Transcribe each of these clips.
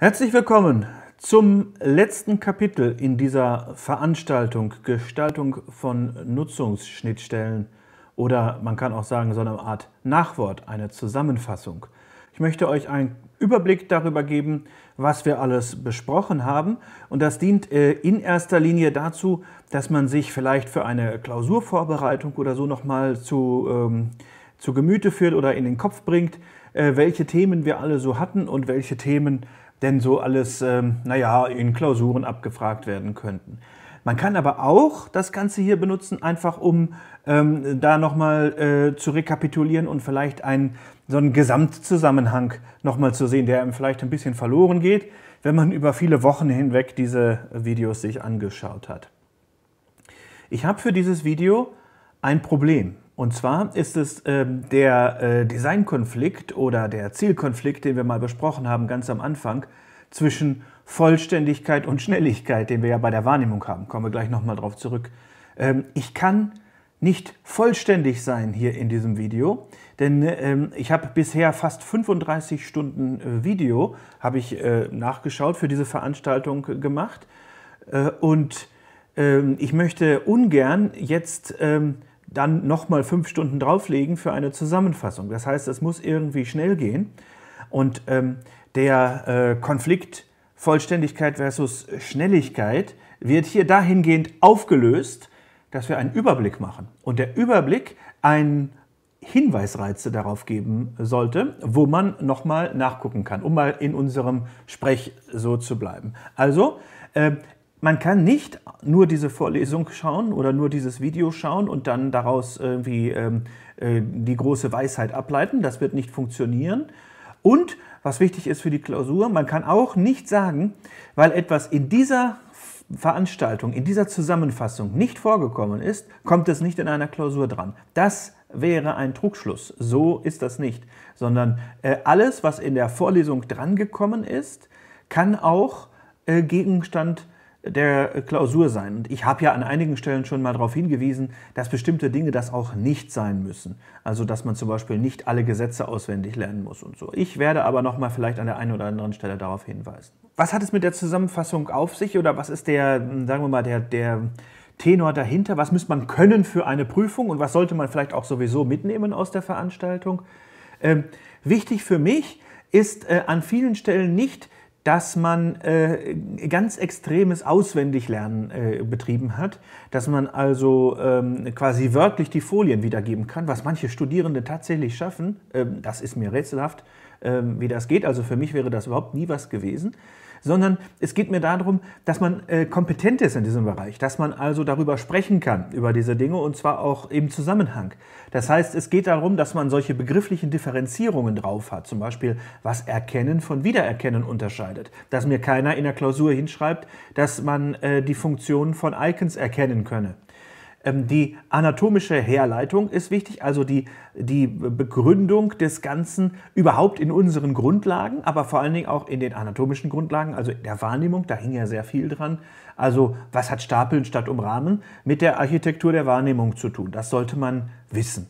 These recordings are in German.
Herzlich willkommen zum letzten Kapitel in dieser Veranstaltung Gestaltung von Nutzungsschnittstellen oder man kann auch sagen so eine Art Nachwort, eine Zusammenfassung. Ich möchte euch einen Überblick darüber geben, was wir alles besprochen haben und das dient äh, in erster Linie dazu, dass man sich vielleicht für eine Klausurvorbereitung oder so nochmal zu, ähm, zu Gemüte führt oder in den Kopf bringt, äh, welche Themen wir alle so hatten und welche Themen denn so alles, ähm, naja, in Klausuren abgefragt werden könnten. Man kann aber auch das Ganze hier benutzen, einfach um ähm, da nochmal äh, zu rekapitulieren und vielleicht einen, so einen Gesamtzusammenhang nochmal zu sehen, der einem vielleicht ein bisschen verloren geht, wenn man über viele Wochen hinweg diese Videos sich angeschaut hat. Ich habe für dieses Video ein Problem. Und zwar ist es äh, der äh, Designkonflikt oder der Zielkonflikt, den wir mal besprochen haben ganz am Anfang, zwischen Vollständigkeit und Schnelligkeit, den wir ja bei der Wahrnehmung haben. Kommen wir gleich nochmal drauf zurück. Ähm, ich kann nicht vollständig sein hier in diesem Video, denn ähm, ich habe bisher fast 35 Stunden äh, Video, habe ich äh, nachgeschaut, für diese Veranstaltung äh, gemacht. Äh, und ähm, ich möchte ungern jetzt ähm, dann nochmal fünf Stunden drauflegen für eine Zusammenfassung. Das heißt, es muss irgendwie schnell gehen. Und ähm, der äh, Konflikt Vollständigkeit versus Schnelligkeit wird hier dahingehend aufgelöst, dass wir einen Überblick machen. Und der Überblick einen Hinweisreize darauf geben sollte, wo man nochmal nachgucken kann, um mal in unserem Sprech so zu bleiben. Also, äh, man kann nicht nur diese Vorlesung schauen oder nur dieses Video schauen und dann daraus irgendwie ähm, äh, die große Weisheit ableiten. Das wird nicht funktionieren. Und was wichtig ist für die Klausur, man kann auch nicht sagen, weil etwas in dieser Veranstaltung, in dieser Zusammenfassung nicht vorgekommen ist, kommt es nicht in einer Klausur dran. Das wäre ein Trugschluss. So ist das nicht. Sondern äh, alles, was in der Vorlesung drangekommen ist, kann auch äh, Gegenstand der äh, Klausur sein. Und ich habe ja an einigen Stellen schon mal darauf hingewiesen, dass bestimmte Dinge das auch nicht sein müssen. Also dass man zum Beispiel nicht alle Gesetze auswendig lernen muss und so. Ich werde aber nochmal vielleicht an der einen oder anderen Stelle darauf hinweisen. Was hat es mit der Zusammenfassung auf sich oder was ist der, hm, sagen wir mal, der, der Tenor dahinter? Was muss man können für eine Prüfung und was sollte man vielleicht auch sowieso mitnehmen aus der Veranstaltung? Ähm, wichtig für mich ist äh, an vielen Stellen nicht, dass man äh, ganz extremes Auswendiglernen äh, betrieben hat, dass man also ähm, quasi wörtlich die Folien wiedergeben kann, was manche Studierende tatsächlich schaffen. Ähm, das ist mir rätselhaft, ähm, wie das geht. Also für mich wäre das überhaupt nie was gewesen sondern es geht mir darum, dass man äh, kompetent ist in diesem Bereich, dass man also darüber sprechen kann, über diese Dinge und zwar auch im Zusammenhang. Das heißt, es geht darum, dass man solche begrifflichen Differenzierungen drauf hat, zum Beispiel was Erkennen von Wiedererkennen unterscheidet, dass mir keiner in der Klausur hinschreibt, dass man äh, die Funktionen von Icons erkennen könne. Ähm, die anatomische Herleitung ist wichtig, also die, die Begründung des Ganzen überhaupt in unseren Grundlagen, aber vor allen Dingen auch in den anatomischen Grundlagen, also in der Wahrnehmung, da hing ja sehr viel dran. Also was hat Stapeln statt Umrahmen mit der Architektur der Wahrnehmung zu tun? Das sollte man wissen.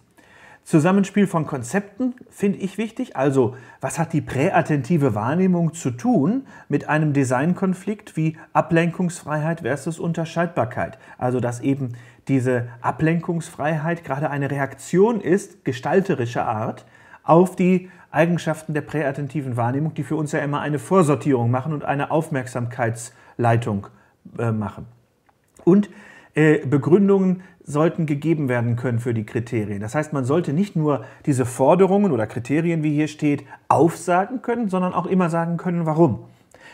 Zusammenspiel von Konzepten finde ich wichtig. Also, was hat die präattentive Wahrnehmung zu tun mit einem Designkonflikt wie Ablenkungsfreiheit versus Unterscheidbarkeit? Also, dass eben diese Ablenkungsfreiheit gerade eine Reaktion ist, gestalterischer Art, auf die Eigenschaften der präattentiven Wahrnehmung, die für uns ja immer eine Vorsortierung machen und eine Aufmerksamkeitsleitung äh, machen. Und äh, Begründungen sollten gegeben werden können für die Kriterien. Das heißt, man sollte nicht nur diese Forderungen oder Kriterien, wie hier steht, aufsagen können, sondern auch immer sagen können, warum.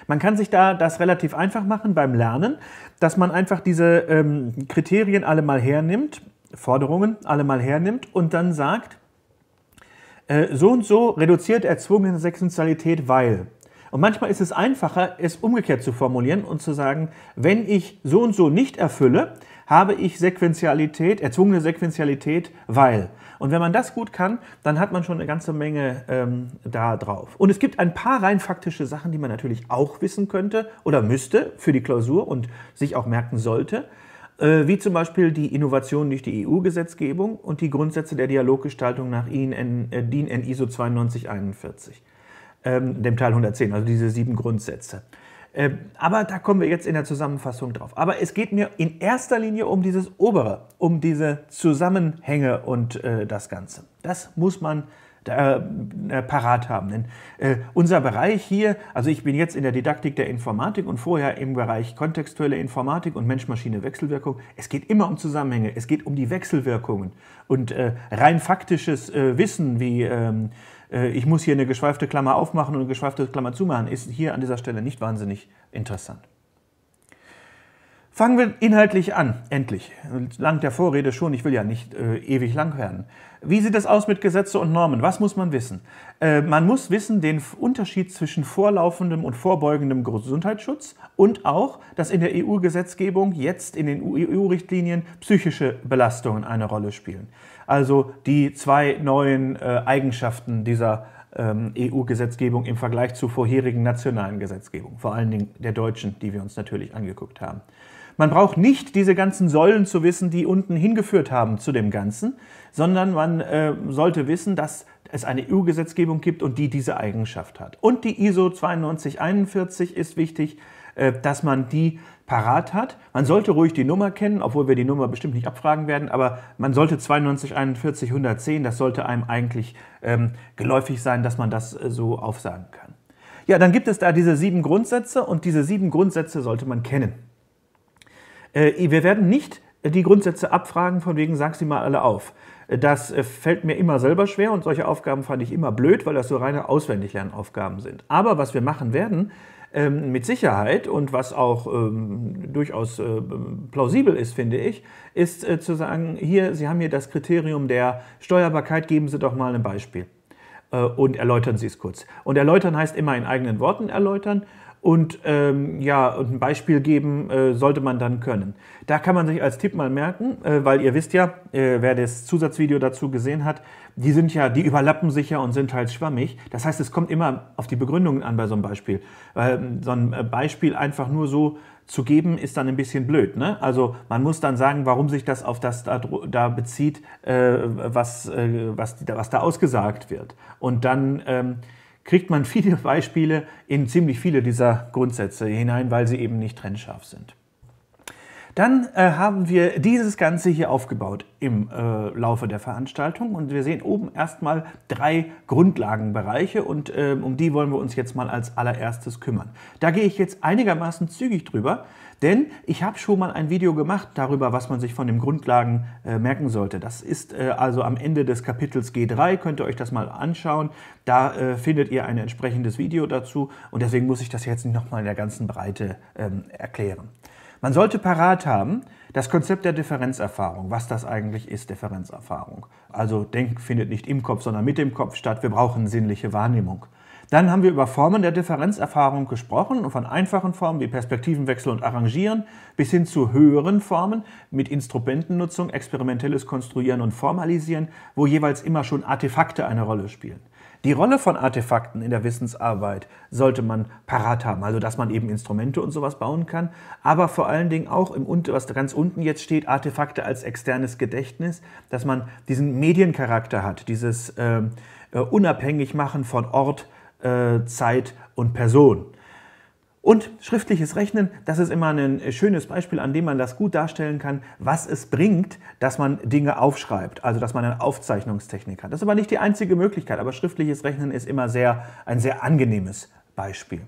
Man kann sich da das relativ einfach machen beim Lernen, dass man einfach diese ähm, Kriterien alle mal hernimmt, Forderungen alle mal hernimmt und dann sagt, äh, so und so reduziert erzwungene Sexualität, weil. Und manchmal ist es einfacher, es umgekehrt zu formulieren und zu sagen, wenn ich so und so nicht erfülle, habe ich Sequenzialität, erzwungene Sequentialität, weil. Und wenn man das gut kann, dann hat man schon eine ganze Menge ähm, da drauf. Und es gibt ein paar rein faktische Sachen, die man natürlich auch wissen könnte oder müsste für die Klausur und sich auch merken sollte äh, wie zum Beispiel die Innovation durch die EU-Gesetzgebung und die Grundsätze der Dialoggestaltung nach IN, äh, DIN N ISO 9241, ähm, dem Teil 110, also diese sieben Grundsätze. Äh, aber da kommen wir jetzt in der Zusammenfassung drauf. Aber es geht mir in erster Linie um dieses obere, um diese Zusammenhänge und äh, das Ganze. Das muss man da, äh, parat haben. Denn äh, unser Bereich hier, also ich bin jetzt in der Didaktik der Informatik und vorher im Bereich kontextuelle Informatik und Mensch-Maschine-Wechselwirkung. Es geht immer um Zusammenhänge, es geht um die Wechselwirkungen. Und äh, rein faktisches äh, Wissen wie ähm, äh, ich muss hier eine geschweifte Klammer aufmachen und eine geschweifte Klammer zumachen, ist hier an dieser Stelle nicht wahnsinnig interessant. Fangen wir inhaltlich an, endlich. Lang der Vorrede schon, ich will ja nicht äh, ewig lang werden. Wie sieht es aus mit Gesetze und Normen? Was muss man wissen? Äh, man muss wissen den Unterschied zwischen vorlaufendem und vorbeugendem Gesundheitsschutz und auch, dass in der EU-Gesetzgebung jetzt in den EU-Richtlinien psychische Belastungen eine Rolle spielen also die zwei neuen äh, Eigenschaften dieser ähm, EU-Gesetzgebung im Vergleich zu vorherigen nationalen Gesetzgebungen, vor allen Dingen der deutschen, die wir uns natürlich angeguckt haben. Man braucht nicht diese ganzen Säulen zu wissen, die unten hingeführt haben zu dem Ganzen, sondern man äh, sollte wissen, dass es eine EU-Gesetzgebung gibt und die diese Eigenschaft hat. Und die ISO 9241 ist wichtig, äh, dass man die parat hat. Man sollte ruhig die Nummer kennen, obwohl wir die Nummer bestimmt nicht abfragen werden, aber man sollte 92 41 110, das sollte einem eigentlich ähm, geläufig sein, dass man das äh, so aufsagen kann. Ja, dann gibt es da diese sieben Grundsätze und diese sieben Grundsätze sollte man kennen. Äh, wir werden nicht äh, die Grundsätze abfragen, von wegen sag sie mal alle auf. Äh, das äh, fällt mir immer selber schwer und solche Aufgaben fand ich immer blöd, weil das so reine Auswendiglernaufgaben sind. Aber was wir machen werden, ähm, mit Sicherheit und was auch ähm, durchaus äh, plausibel ist, finde ich, ist äh, zu sagen, hier, Sie haben hier das Kriterium der Steuerbarkeit, geben Sie doch mal ein Beispiel äh, und erläutern Sie es kurz. Und erläutern heißt immer in eigenen Worten erläutern und ähm, ja, und ein Beispiel geben äh, sollte man dann können. Da kann man sich als Tipp mal merken, äh, weil ihr wisst ja, äh, wer das Zusatzvideo dazu gesehen hat, die sind ja, die überlappen sich ja und sind halt schwammig. Das heißt, es kommt immer auf die Begründungen an bei so einem Beispiel. Weil ähm, so ein äh, Beispiel einfach nur so zu geben, ist dann ein bisschen blöd. Ne? Also man muss dann sagen, warum sich das auf das da, da bezieht, äh, was, äh, was, was da ausgesagt wird. Und dann... Ähm, kriegt man viele Beispiele in ziemlich viele dieser Grundsätze hinein, weil sie eben nicht trennscharf sind. Dann äh, haben wir dieses Ganze hier aufgebaut im äh, Laufe der Veranstaltung und wir sehen oben erstmal drei Grundlagenbereiche und äh, um die wollen wir uns jetzt mal als allererstes kümmern. Da gehe ich jetzt einigermaßen zügig drüber, denn ich habe schon mal ein Video gemacht darüber, was man sich von den Grundlagen äh, merken sollte. Das ist äh, also am Ende des Kapitels G3, könnt ihr euch das mal anschauen. Da äh, findet ihr ein entsprechendes Video dazu und deswegen muss ich das jetzt nicht nochmal in der ganzen Breite ähm, erklären. Man sollte parat haben das Konzept der Differenzerfahrung, was das eigentlich ist, Differenzerfahrung. Also Denken findet nicht im Kopf, sondern mit dem Kopf statt. Wir brauchen sinnliche Wahrnehmung. Dann haben wir über Formen der Differenzerfahrung gesprochen, und von einfachen Formen wie Perspektivenwechsel und Arrangieren bis hin zu höheren Formen mit Instrumentennutzung, experimentelles Konstruieren und Formalisieren, wo jeweils immer schon Artefakte eine Rolle spielen. Die Rolle von Artefakten in der Wissensarbeit sollte man parat haben, also dass man eben Instrumente und sowas bauen kann, aber vor allen Dingen auch, im, was ganz unten jetzt steht, Artefakte als externes Gedächtnis, dass man diesen Mediencharakter hat, dieses äh, äh machen von Ort, äh, Zeit und Person. Und schriftliches Rechnen, das ist immer ein äh, schönes Beispiel, an dem man das gut darstellen kann, was es bringt, dass man Dinge aufschreibt, also dass man eine Aufzeichnungstechnik hat. Das ist aber nicht die einzige Möglichkeit, aber schriftliches Rechnen ist immer sehr, ein sehr angenehmes Beispiel.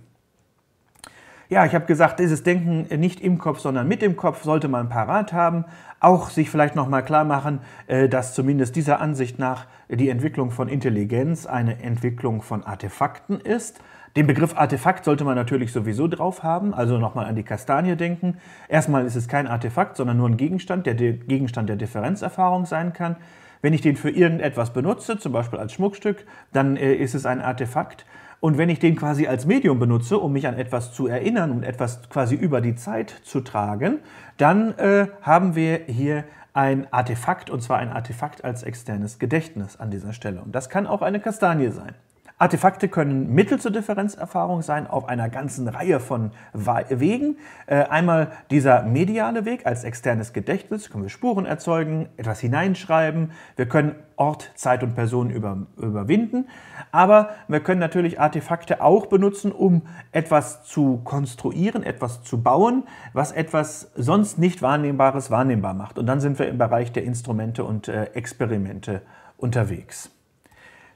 Ja, ich habe gesagt, dieses Denken nicht im Kopf, sondern mit dem Kopf sollte man parat haben. Auch sich vielleicht nochmal klar machen, äh, dass zumindest dieser Ansicht nach die Entwicklung von Intelligenz eine Entwicklung von Artefakten ist. Den Begriff Artefakt sollte man natürlich sowieso drauf haben, also nochmal an die Kastanie denken. Erstmal ist es kein Artefakt, sondern nur ein Gegenstand, der Gegenstand der Differenzerfahrung sein kann. Wenn ich den für irgendetwas benutze, zum Beispiel als Schmuckstück, dann äh, ist es ein Artefakt. Und wenn ich den quasi als Medium benutze, um mich an etwas zu erinnern und etwas quasi über die Zeit zu tragen, dann äh, haben wir hier ein Artefakt, und zwar ein Artefakt als externes Gedächtnis an dieser Stelle. Und das kann auch eine Kastanie sein. Artefakte können Mittel zur Differenzerfahrung sein auf einer ganzen Reihe von Wegen. Äh, einmal dieser mediale Weg als externes Gedächtnis, können wir Spuren erzeugen, etwas hineinschreiben, wir können Ort, Zeit und Person über, überwinden, aber wir können natürlich Artefakte auch benutzen, um etwas zu konstruieren, etwas zu bauen, was etwas sonst nicht Wahrnehmbares wahrnehmbar macht. Und dann sind wir im Bereich der Instrumente und äh, Experimente unterwegs.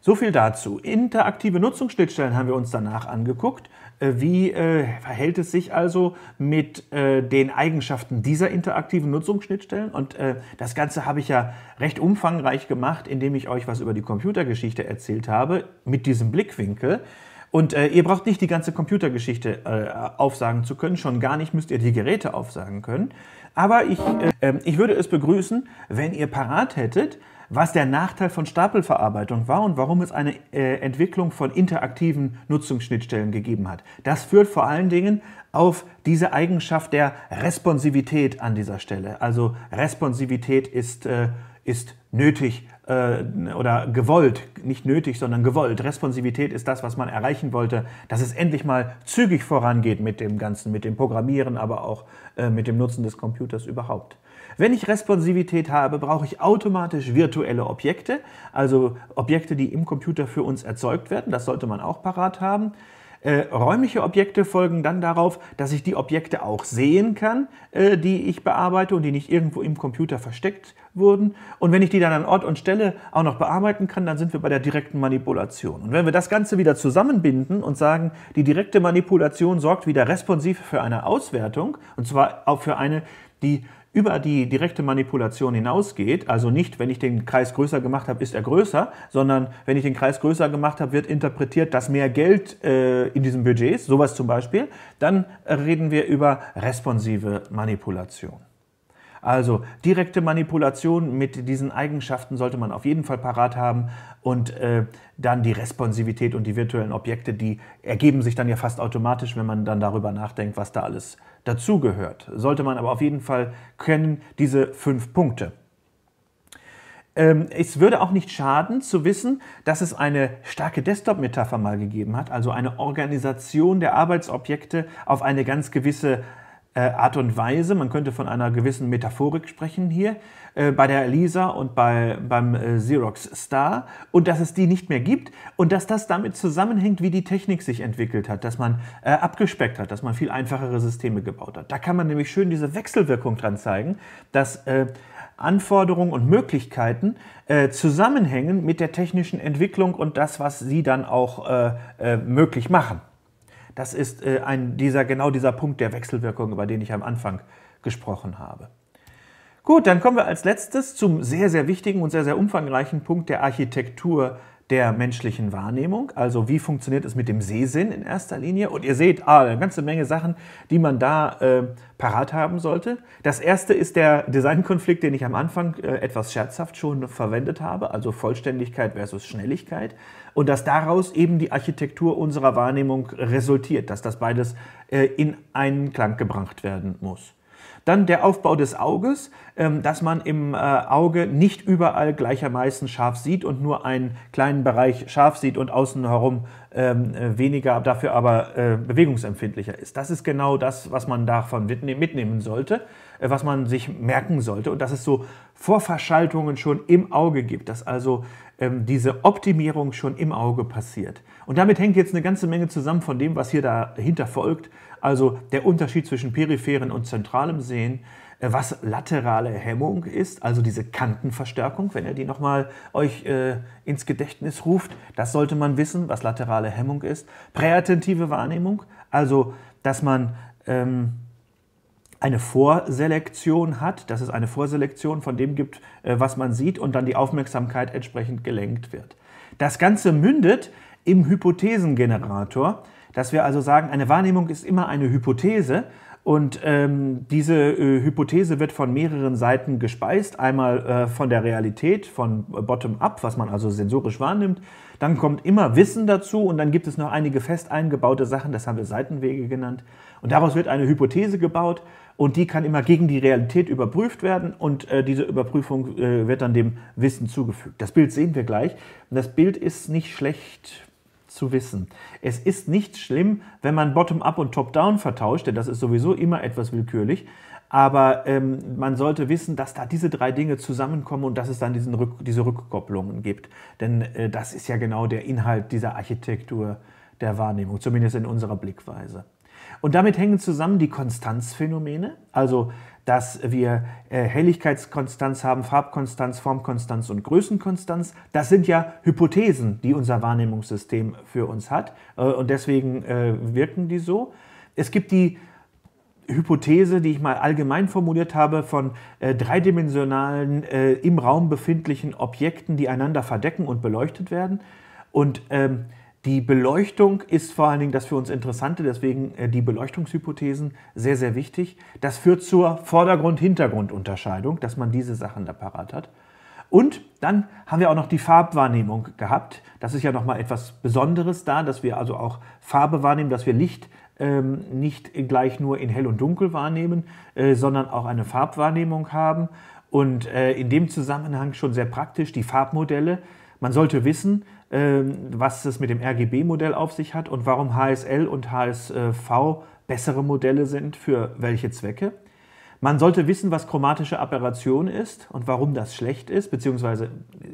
So viel dazu. Interaktive Nutzungsschnittstellen haben wir uns danach angeguckt. Äh, wie äh, verhält es sich also mit äh, den Eigenschaften dieser interaktiven Nutzungsschnittstellen? Und äh, das Ganze habe ich ja recht umfangreich gemacht, indem ich euch was über die Computergeschichte erzählt habe, mit diesem Blickwinkel. Und äh, ihr braucht nicht die ganze Computergeschichte äh, aufsagen zu können, schon gar nicht müsst ihr die Geräte aufsagen können. Aber ich, ähm, ich würde es begrüßen, wenn ihr parat hättet, was der Nachteil von Stapelverarbeitung war und warum es eine äh, Entwicklung von interaktiven Nutzungsschnittstellen gegeben hat. Das führt vor allen Dingen auf diese Eigenschaft der Responsivität an dieser Stelle. Also Responsivität ist, äh, ist nötig äh, oder gewollt, nicht nötig, sondern gewollt. Responsivität ist das, was man erreichen wollte, dass es endlich mal zügig vorangeht mit dem Ganzen, mit dem Programmieren, aber auch äh, mit dem Nutzen des Computers überhaupt. Wenn ich Responsivität habe, brauche ich automatisch virtuelle Objekte, also Objekte, die im Computer für uns erzeugt werden. Das sollte man auch parat haben. Äh, räumliche Objekte folgen dann darauf, dass ich die Objekte auch sehen kann, äh, die ich bearbeite und die nicht irgendwo im Computer versteckt wurden. Und wenn ich die dann an Ort und Stelle auch noch bearbeiten kann, dann sind wir bei der direkten Manipulation. Und wenn wir das Ganze wieder zusammenbinden und sagen, die direkte Manipulation sorgt wieder responsiv für eine Auswertung, und zwar auch für eine, die über die direkte Manipulation hinausgeht, also nicht, wenn ich den Kreis größer gemacht habe, ist er größer, sondern wenn ich den Kreis größer gemacht habe, wird interpretiert, dass mehr Geld äh, in diesem Budget ist, sowas zum Beispiel, dann reden wir über responsive Manipulation. Also direkte Manipulation mit diesen Eigenschaften sollte man auf jeden Fall parat haben und äh, dann die Responsivität und die virtuellen Objekte, die ergeben sich dann ja fast automatisch, wenn man dann darüber nachdenkt, was da alles äh, dazugehört. Sollte man aber auf jeden Fall kennen, diese fünf Punkte. Ähm, es würde auch nicht schaden zu wissen, dass es eine starke Desktop-Metapher mal gegeben hat, also eine Organisation der Arbeitsobjekte auf eine ganz gewisse äh, Art und Weise. Man könnte von einer gewissen Metaphorik sprechen hier. Äh, bei der Elisa und bei, beim äh, Xerox Star und dass es die nicht mehr gibt und dass das damit zusammenhängt, wie die Technik sich entwickelt hat, dass man äh, abgespeckt hat, dass man viel einfachere Systeme gebaut hat. Da kann man nämlich schön diese Wechselwirkung dran zeigen, dass äh, Anforderungen und Möglichkeiten äh, zusammenhängen mit der technischen Entwicklung und das, was sie dann auch möglich machen. Das ist ein, dieser, genau dieser Punkt der Wechselwirkung, über den ich am Anfang gesprochen habe. Gut, dann kommen wir als letztes zum sehr, sehr wichtigen und sehr, sehr umfangreichen Punkt der Architektur der menschlichen Wahrnehmung. Also wie funktioniert es mit dem Sehsinn in erster Linie? Und ihr seht, ah, eine ganze Menge Sachen, die man da äh, parat haben sollte. Das erste ist der Designkonflikt, den ich am Anfang äh, etwas scherzhaft schon verwendet habe, also Vollständigkeit versus Schnelligkeit. Und dass daraus eben die Architektur unserer Wahrnehmung resultiert, dass das beides äh, in einen Klang gebracht werden muss. Dann der Aufbau des Auges, ähm, dass man im äh, Auge nicht überall gleichermaßen scharf sieht und nur einen kleinen Bereich scharf sieht und außen herum ähm, äh, weniger, dafür aber äh, bewegungsempfindlicher ist. Das ist genau das, was man davon mitnehmen sollte. Äh, was man sich merken sollte und dass es so Vorverschaltungen schon im Auge gibt, dass also ähm, diese Optimierung schon im Auge passiert. Und damit hängt jetzt eine ganze Menge zusammen von dem, was hier dahinter folgt, also der Unterschied zwischen peripheren und zentralem Sehen, äh, was laterale Hemmung ist, also diese Kantenverstärkung, wenn ihr die nochmal euch äh, ins Gedächtnis ruft, das sollte man wissen, was laterale Hemmung ist. Präattentive Wahrnehmung, also dass man ähm, eine Vorselektion hat, dass es eine Vorselektion von dem gibt, äh, was man sieht und dann die Aufmerksamkeit entsprechend gelenkt wird. Das Ganze mündet im Hypothesengenerator, dass wir also sagen, eine Wahrnehmung ist immer eine Hypothese und ähm, diese äh, Hypothese wird von mehreren Seiten gespeist. Einmal äh, von der Realität, von Bottom-up, was man also sensorisch wahrnimmt. Dann kommt immer Wissen dazu und dann gibt es noch einige fest eingebaute Sachen, das haben wir Seitenwege genannt. Und daraus wird eine Hypothese gebaut und die kann immer gegen die Realität überprüft werden und äh, diese Überprüfung äh, wird dann dem Wissen zugefügt. Das Bild sehen wir gleich. das Bild ist nicht schlecht zu wissen. Es ist nicht schlimm, wenn man Bottom-up und Top-down vertauscht, denn das ist sowieso immer etwas willkürlich. Aber ähm, man sollte wissen, dass da diese drei Dinge zusammenkommen und dass es dann diesen Rück diese Rückkopplungen gibt. Denn äh, das ist ja genau der Inhalt dieser Architektur der Wahrnehmung, zumindest in unserer Blickweise. Und damit hängen zusammen die Konstanzphänomene, also dass wir äh, Helligkeitskonstanz haben, Farbkonstanz, Formkonstanz und Größenkonstanz. Das sind ja Hypothesen, die unser Wahrnehmungssystem für uns hat. Äh, und deswegen äh, wirken die so. Es gibt die Hypothese, die ich mal allgemein formuliert habe, von äh, dreidimensionalen, äh, im Raum befindlichen Objekten, die einander verdecken und beleuchtet werden. Und ähm, die Beleuchtung ist vor allen Dingen das für uns Interessante, deswegen äh, die Beleuchtungshypothesen sehr, sehr wichtig. Das führt zur Vordergrund-Hintergrund-Unterscheidung, dass man diese Sachen da parat hat. Und dann haben wir auch noch die Farbwahrnehmung gehabt. Das ist ja nochmal etwas Besonderes da, dass wir also auch Farbe wahrnehmen, dass wir Licht ähm, nicht gleich nur in hell und dunkel wahrnehmen, äh, sondern auch eine Farbwahrnehmung haben. Und äh, in dem Zusammenhang schon sehr praktisch die Farbmodelle. Man sollte wissen, ähm, was es mit dem RGB-Modell auf sich hat und warum HSL und HSV bessere Modelle sind für welche Zwecke. Man sollte wissen, was chromatische Aberration ist und warum das schlecht ist, beziehungsweise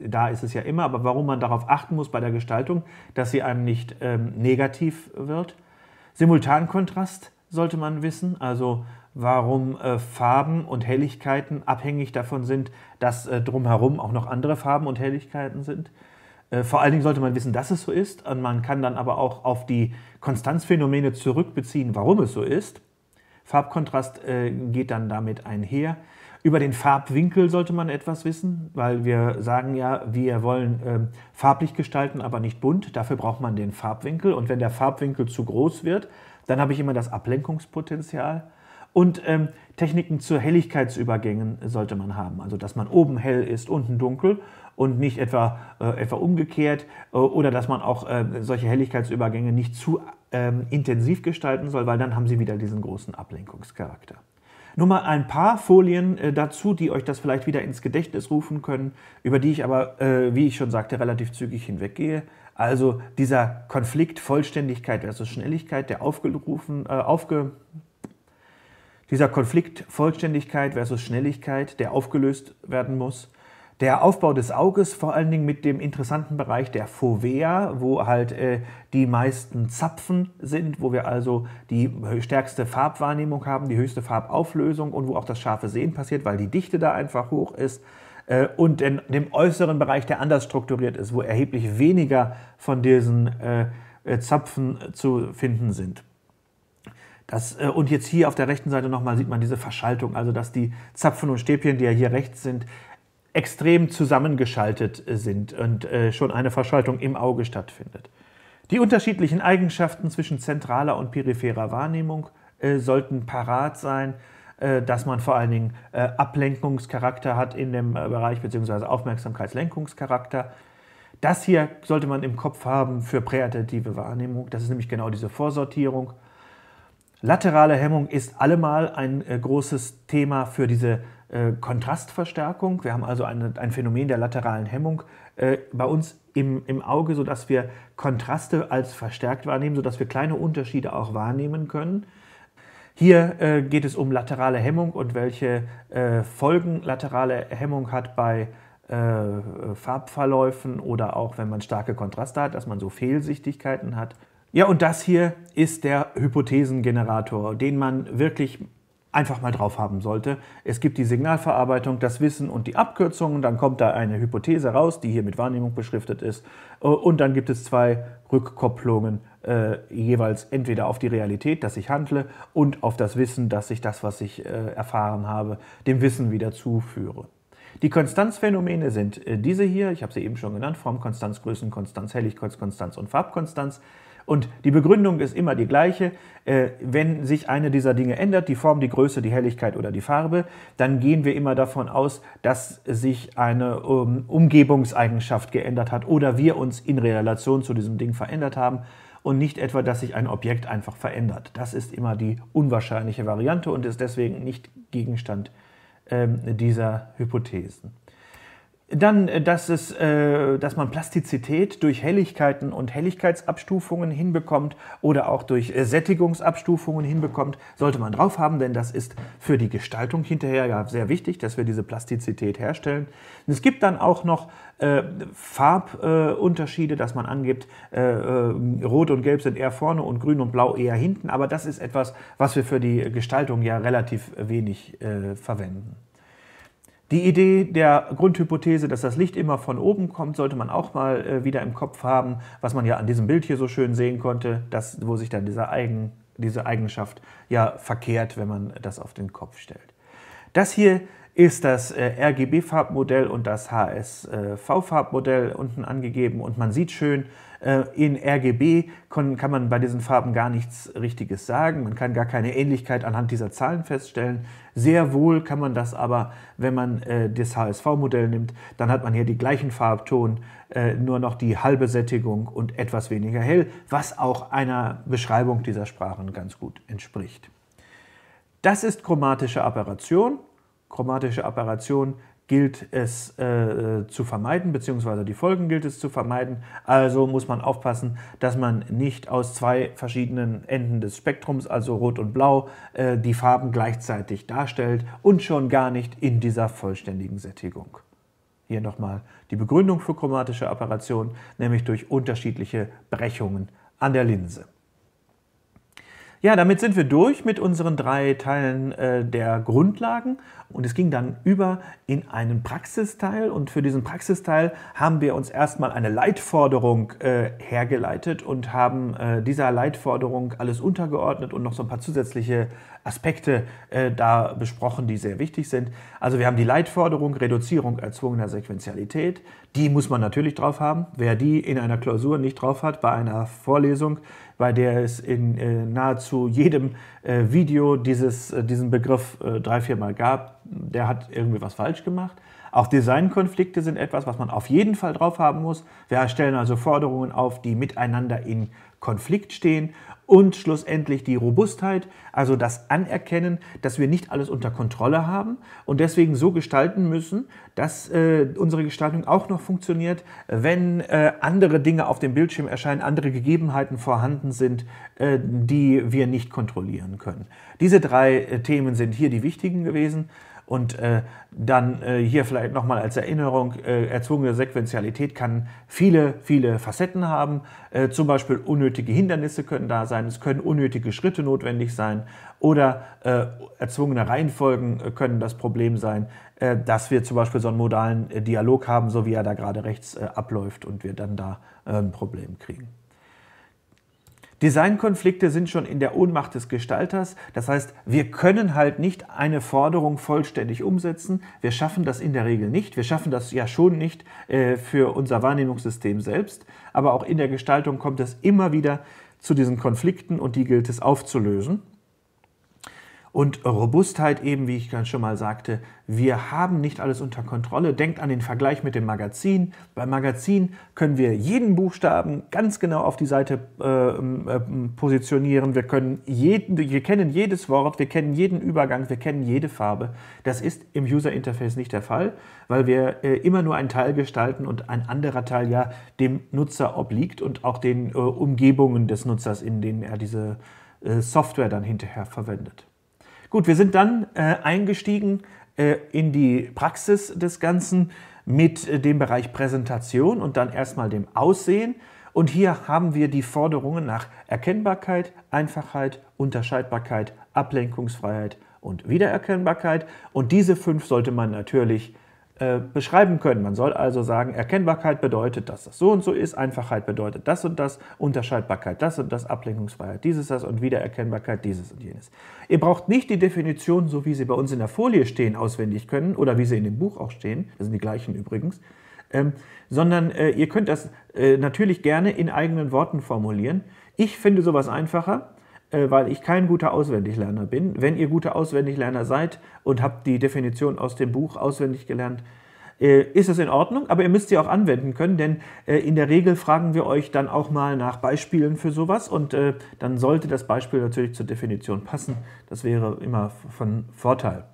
da ist es ja immer, aber warum man darauf achten muss bei der Gestaltung, dass sie einem nicht ähm, negativ wird. Simultankontrast sollte man wissen, also warum äh, Farben und Helligkeiten abhängig davon sind, dass äh, drumherum auch noch andere Farben und Helligkeiten sind. Äh, vor allen Dingen sollte man wissen, dass es so ist. Und man kann dann aber auch auf die Konstanzphänomene zurückbeziehen, warum es so ist. Farbkontrast äh, geht dann damit einher. Über den Farbwinkel sollte man etwas wissen, weil wir sagen ja, wir wollen ähm, farblich gestalten, aber nicht bunt. Dafür braucht man den Farbwinkel. Und wenn der Farbwinkel zu groß wird, dann habe ich immer das Ablenkungspotenzial. Und ähm, Techniken zu Helligkeitsübergängen sollte man haben. Also, dass man oben hell ist, unten dunkel und nicht etwa, äh, etwa umgekehrt äh, oder dass man auch äh, solche Helligkeitsübergänge nicht zu ähm, intensiv gestalten soll, weil dann haben sie wieder diesen großen Ablenkungscharakter. Nur mal ein paar Folien äh, dazu, die euch das vielleicht wieder ins Gedächtnis rufen können, über die ich aber, äh, wie ich schon sagte, relativ zügig hinweggehe. Also dieser Konflikt Vollständigkeit versus Schnelligkeit, der aufgerufen, äh, aufge, dieser Konflikt Vollständigkeit versus Schnelligkeit, der aufgelöst werden muss. Der Aufbau des Auges, vor allen Dingen mit dem interessanten Bereich der Fovea, wo halt äh, die meisten Zapfen sind, wo wir also die stärkste Farbwahrnehmung haben, die höchste Farbauflösung und wo auch das scharfe Sehen passiert, weil die Dichte da einfach hoch ist äh, und in dem äußeren Bereich, der anders strukturiert ist, wo erheblich weniger von diesen äh, äh Zapfen zu finden sind. Das, äh, und jetzt hier auf der rechten Seite nochmal sieht man diese Verschaltung, also dass die Zapfen und Stäbchen, die ja hier rechts sind, extrem zusammengeschaltet sind und äh, schon eine Verschaltung im Auge stattfindet. Die unterschiedlichen Eigenschaften zwischen zentraler und peripherer Wahrnehmung äh, sollten parat sein, äh, dass man vor allen Dingen Ablenkungscharakter hat in dem Bereich beziehungsweise Aufmerksamkeitslenkungscharakter. Das hier sollte man im Kopf haben für präadaptive Wahrnehmung. Das ist nämlich genau diese Vorsortierung. Laterale Hemmung ist allemal ein großes Thema für diese äh, Kontrastverstärkung. Wir haben also eine, ein Phänomen der lateralen Hemmung äh, bei uns im, im Auge, sodass wir Kontraste als verstärkt wahrnehmen, sodass wir kleine Unterschiede auch wahrnehmen können. Hier äh, geht es um laterale Hemmung und welche äh, Folgen laterale Hemmung hat bei äh, Farbverläufen oder auch wenn man starke Kontraste hat, dass man so Fehlsichtigkeiten hat. Ja, und das hier ist der Hypothesengenerator, den man wirklich einfach mal drauf haben sollte. Es gibt die Signalverarbeitung, das Wissen und die Abkürzungen, dann kommt da eine Hypothese raus, die hier mit Wahrnehmung beschriftet ist, äh, und dann gibt es zwei Rückkopplungen, äh, jeweils entweder auf die Realität, dass ich handle, und auf das Wissen, dass ich das, was ich äh, erfahren habe, dem Wissen wieder zuführe. Die Konstanzphänomene sind äh, diese hier, ich habe sie eben schon genannt, Formkonstanz, Größenkonstanz, Helligkeitskonstanz und Farbkonstanz. Und die Begründung ist immer die gleiche. Äh, wenn sich eine dieser Dinge ändert, die Form, die Größe, die Helligkeit oder die Farbe, dann gehen wir immer davon aus, dass sich eine um, ähm, Umgebungseigenschaft geändert hat oder wir uns in Relation zu diesem Ding verändert haben und nicht etwa, dass sich ein Objekt einfach verändert. Das ist immer die unwahrscheinliche Variante und ist deswegen nicht Gegenstand äh, dieser Hypothesen. Dann, äh, dass, es, äh, dass man Plastizität durch Helligkeiten und Helligkeitsabstufungen hinbekommt oder auch durch äh, Sättigungsabstufungen hinbekommt, sollte man drauf haben, denn das ist für die Gestaltung hinterher ja sehr wichtig, dass wir diese Plastizität herstellen. Und es gibt dann auch noch äh, Farbunterschiede, dass man angibt, äh, äh, Rot und Gelb sind eher vorne und Grün und Blau eher hinten, aber das ist etwas, was wir für die Gestaltung ja relativ wenig verwenden. Die Idee der Grundhypothese, dass das Licht immer von oben kommt, sollte man auch mal äh, wieder im Kopf haben, was man ja an diesem Bild hier so schön sehen konnte, das, wo sich dann dieser Eigen, diese Eigenschaft ja verkehrt, wenn man das auf den Kopf stellt. Das hier ist das äh, RGB-Farbmodell und das HSV-Farbmodell äh, unten angegeben und man sieht schön, äh, in RGB kann man bei diesen Farben gar nichts Richtiges sagen. Man kann gar keine Ähnlichkeit anhand dieser Zahlen feststellen. Sehr wohl kann man das aber, wenn man äh, das HSV-Modell nimmt, dann hat man hier die gleichen Farbton, äh, nur noch die halbe Sättigung und etwas weniger hell, was auch einer Beschreibung dieser Sprachen ganz gut entspricht. Das ist chromatische Apparation. Chromatische Apparation gilt es äh, äh, zu vermeiden, beziehungsweise die Folgen gilt es zu vermeiden. Also muss man aufpassen, dass man nicht aus zwei verschiedenen Enden des Spektrums, also rot und blau, äh, die Farben gleichzeitig darstellt und schon gar nicht in dieser vollständigen Sättigung. Hier nochmal die Begründung für chromatische Apparation, nämlich durch unterschiedliche Brechungen an der Linse. Ja, damit sind wir durch mit unseren drei Teilen äh, der Grundlagen und es ging dann über in einen Praxisteil und für diesen Praxisteil haben wir uns erstmal eine Leitforderung äh, hergeleitet und haben äh, dieser Leitforderung alles untergeordnet und noch so ein paar zusätzliche Aspekte äh, da besprochen, die sehr wichtig sind. Also wir haben die Leitforderung Reduzierung erzwungener Sequenzialität, die muss man natürlich drauf haben. Wer die in einer Klausur nicht drauf hat, bei einer Vorlesung, bei der es in äh, nahezu jedem äh, Video dieses, äh, diesen Begriff äh, drei, vier Mal gab, der hat irgendwie was falsch gemacht. Auch Designkonflikte sind etwas, was man auf jeden Fall drauf haben muss. Wir stellen also Forderungen auf, die miteinander in Konflikt stehen und schlussendlich die Robustheit, also das Anerkennen, dass wir nicht alles unter Kontrolle haben und deswegen so gestalten müssen, dass äh, unsere Gestaltung auch noch funktioniert, wenn äh, andere Dinge auf dem Bildschirm erscheinen, andere Gegebenheiten vorhanden sind, äh, die wir nicht kontrollieren können. Diese drei äh, Themen sind hier die wichtigen gewesen. Und äh, dann äh, hier vielleicht nochmal als Erinnerung, äh, erzwungene Sequentialität kann viele, viele Facetten haben. Äh, zum Beispiel unnötige Hindernisse können da sein, es können unnötige Schritte notwendig sein oder äh, erzwungene Reihenfolgen äh, können das Problem sein, dass wir zum Beispiel so einen modalen Dialog haben, so wie er da gerade rechts abläuft und wir dann da ein Problem kriegen. Designkonflikte sind schon in der Ohnmacht des Gestalters. Das heißt, wir können halt nicht eine Forderung vollständig umsetzen. Wir schaffen das in der Regel nicht. Wir schaffen das ja schon nicht äh, für unser Wahrnehmungssystem selbst. Aber auch in der Gestaltung kommt es immer wieder zu diesen Konflikten und die gilt es aufzulösen und Robustheit eben, wie ich ganz schon mal sagte, wir haben nicht alles unter Kontrolle. Denkt an den Vergleich mit dem Magazin. Beim Magazin können wir jeden Buchstaben ganz genau auf die Seite äh, positionieren. Wir, können jeden, wir kennen jedes Wort, wir kennen jeden Übergang, wir kennen jede Farbe. Das ist im User Interface nicht der Fall, weil wir äh, immer nur einen Teil gestalten und ein anderer Teil ja dem Nutzer obliegt und auch den äh, Umgebungen des Nutzers, in denen er diese äh, Software dann hinterher verwendet. Gut, wir sind dann äh, eingestiegen äh, in die Praxis des Ganzen mit äh, dem Bereich Präsentation und dann erstmal dem Aussehen. Und hier haben wir die Forderungen nach Erkennbarkeit, Einfachheit, Unterscheidbarkeit, Ablenkungsfreiheit und Wiedererkennbarkeit. Und diese fünf sollte man natürlich äh, beschreiben können. Man soll also sagen, Erkennbarkeit bedeutet, dass das so und so ist, Einfachheit bedeutet das und das, Unterscheidbarkeit das und das, Ablenkungsfreiheit dieses, das und Wiedererkennbarkeit dieses und jenes. Ihr braucht nicht die Definitionen, so wie sie bei uns in der Folie stehen, auswendig können oder wie sie in dem Buch auch stehen, das sind die gleichen übrigens, ähm, sondern äh, ihr könnt das äh, natürlich gerne in eigenen Worten formulieren. Ich finde sowas einfacher, äh, weil ich kein guter Auswendiglerner bin. Wenn ihr gute Auswendiglerner seid und habt die Definition aus dem Buch auswendig gelernt, äh, ist es in Ordnung, aber ihr müsst sie auch anwenden können, denn äh, in der Regel fragen wir euch dann auch mal nach Beispielen für sowas und dann sollte das Beispiel natürlich zur Definition passen. Das wäre immer von Vorteil.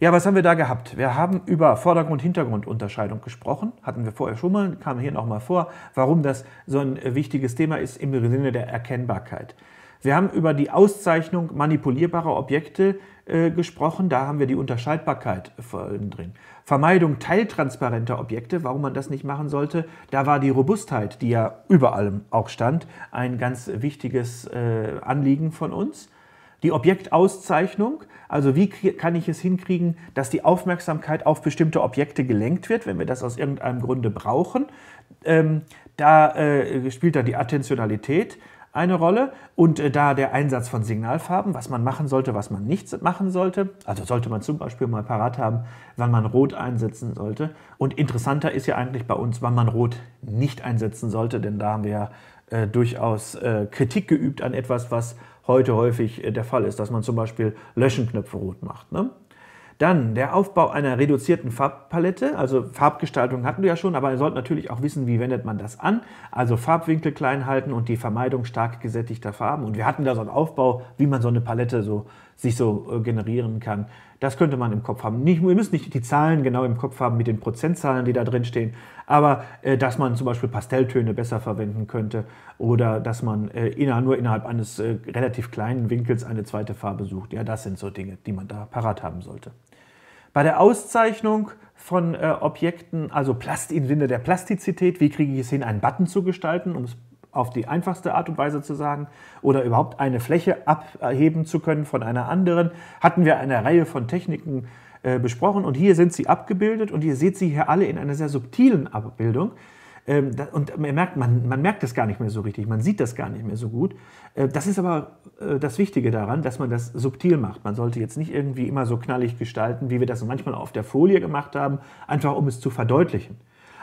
Ja, was haben wir da gehabt? Wir haben über Vordergrund-Hintergrund-Unterscheidung gesprochen, hatten wir vorher schon mal, kam hier nochmal vor, warum das so ein wichtiges Thema ist im Sinne der Erkennbarkeit. Wir haben über die Auszeichnung manipulierbarer Objekte äh, gesprochen, da haben wir die Unterscheidbarkeit äh, drin. Vermeidung teiltransparenter Objekte, warum man das nicht machen sollte, da war die Robustheit, die ja über allem auch stand, ein ganz wichtiges äh, Anliegen von uns. Die Objektauszeichnung, also wie kann ich es hinkriegen, dass die Aufmerksamkeit auf bestimmte Objekte gelenkt wird, wenn wir das aus irgendeinem Grunde brauchen. Ähm, da äh, spielt dann die Attentionalität eine Rolle und äh, da der Einsatz von Signalfarben, was man machen sollte, was man nicht machen sollte. Also sollte man zum Beispiel mal parat haben, wann man Rot einsetzen sollte. Und interessanter ist ja eigentlich bei uns, wann man Rot nicht einsetzen sollte, denn da haben wir ja äh, durchaus äh, Kritik geübt an etwas, was heute häufig äh, der Fall ist, dass man zum Beispiel Löschenknöpfe rot macht. Ne? Dann der Aufbau einer reduzierten Farbpalette, also Farbgestaltung hatten wir ja schon, aber ihr sollt natürlich auch wissen, wie wendet man das an. Also Farbwinkel klein halten und die Vermeidung stark gesättigter Farben. Und wir hatten da so einen Aufbau, wie man so eine Palette so, sich so äh, generieren kann. Das könnte man im Kopf haben. Nicht, ihr müsst nicht die Zahlen genau im Kopf haben mit den Prozentzahlen, die da drin stehen, aber äh, dass man zum Beispiel Pastelltöne besser verwenden könnte oder dass man äh, inner, nur innerhalb eines äh, relativ kleinen Winkels eine zweite Farbe sucht. Ja, das sind so Dinge, die man da parat haben sollte. Bei der Auszeichnung von äh, Objekten, also Plast im Sinne der Plastizität, wie kriege ich es hin, einen Button zu gestalten, um es auf die einfachste Art und Weise zu sagen, oder überhaupt eine Fläche abheben zu können von einer anderen, hatten wir eine Reihe von Techniken äh, besprochen und hier sind sie abgebildet und ihr seht sie hier alle in einer sehr subtilen Abbildung. Ähm, und man merkt, man, man merkt das gar nicht mehr so richtig, man sieht das gar nicht mehr so gut. Äh, das ist aber äh, das Wichtige daran, dass man das subtil macht. Man sollte jetzt nicht irgendwie immer so knallig gestalten, wie wir das manchmal auf der Folie gemacht haben, einfach um es zu verdeutlichen.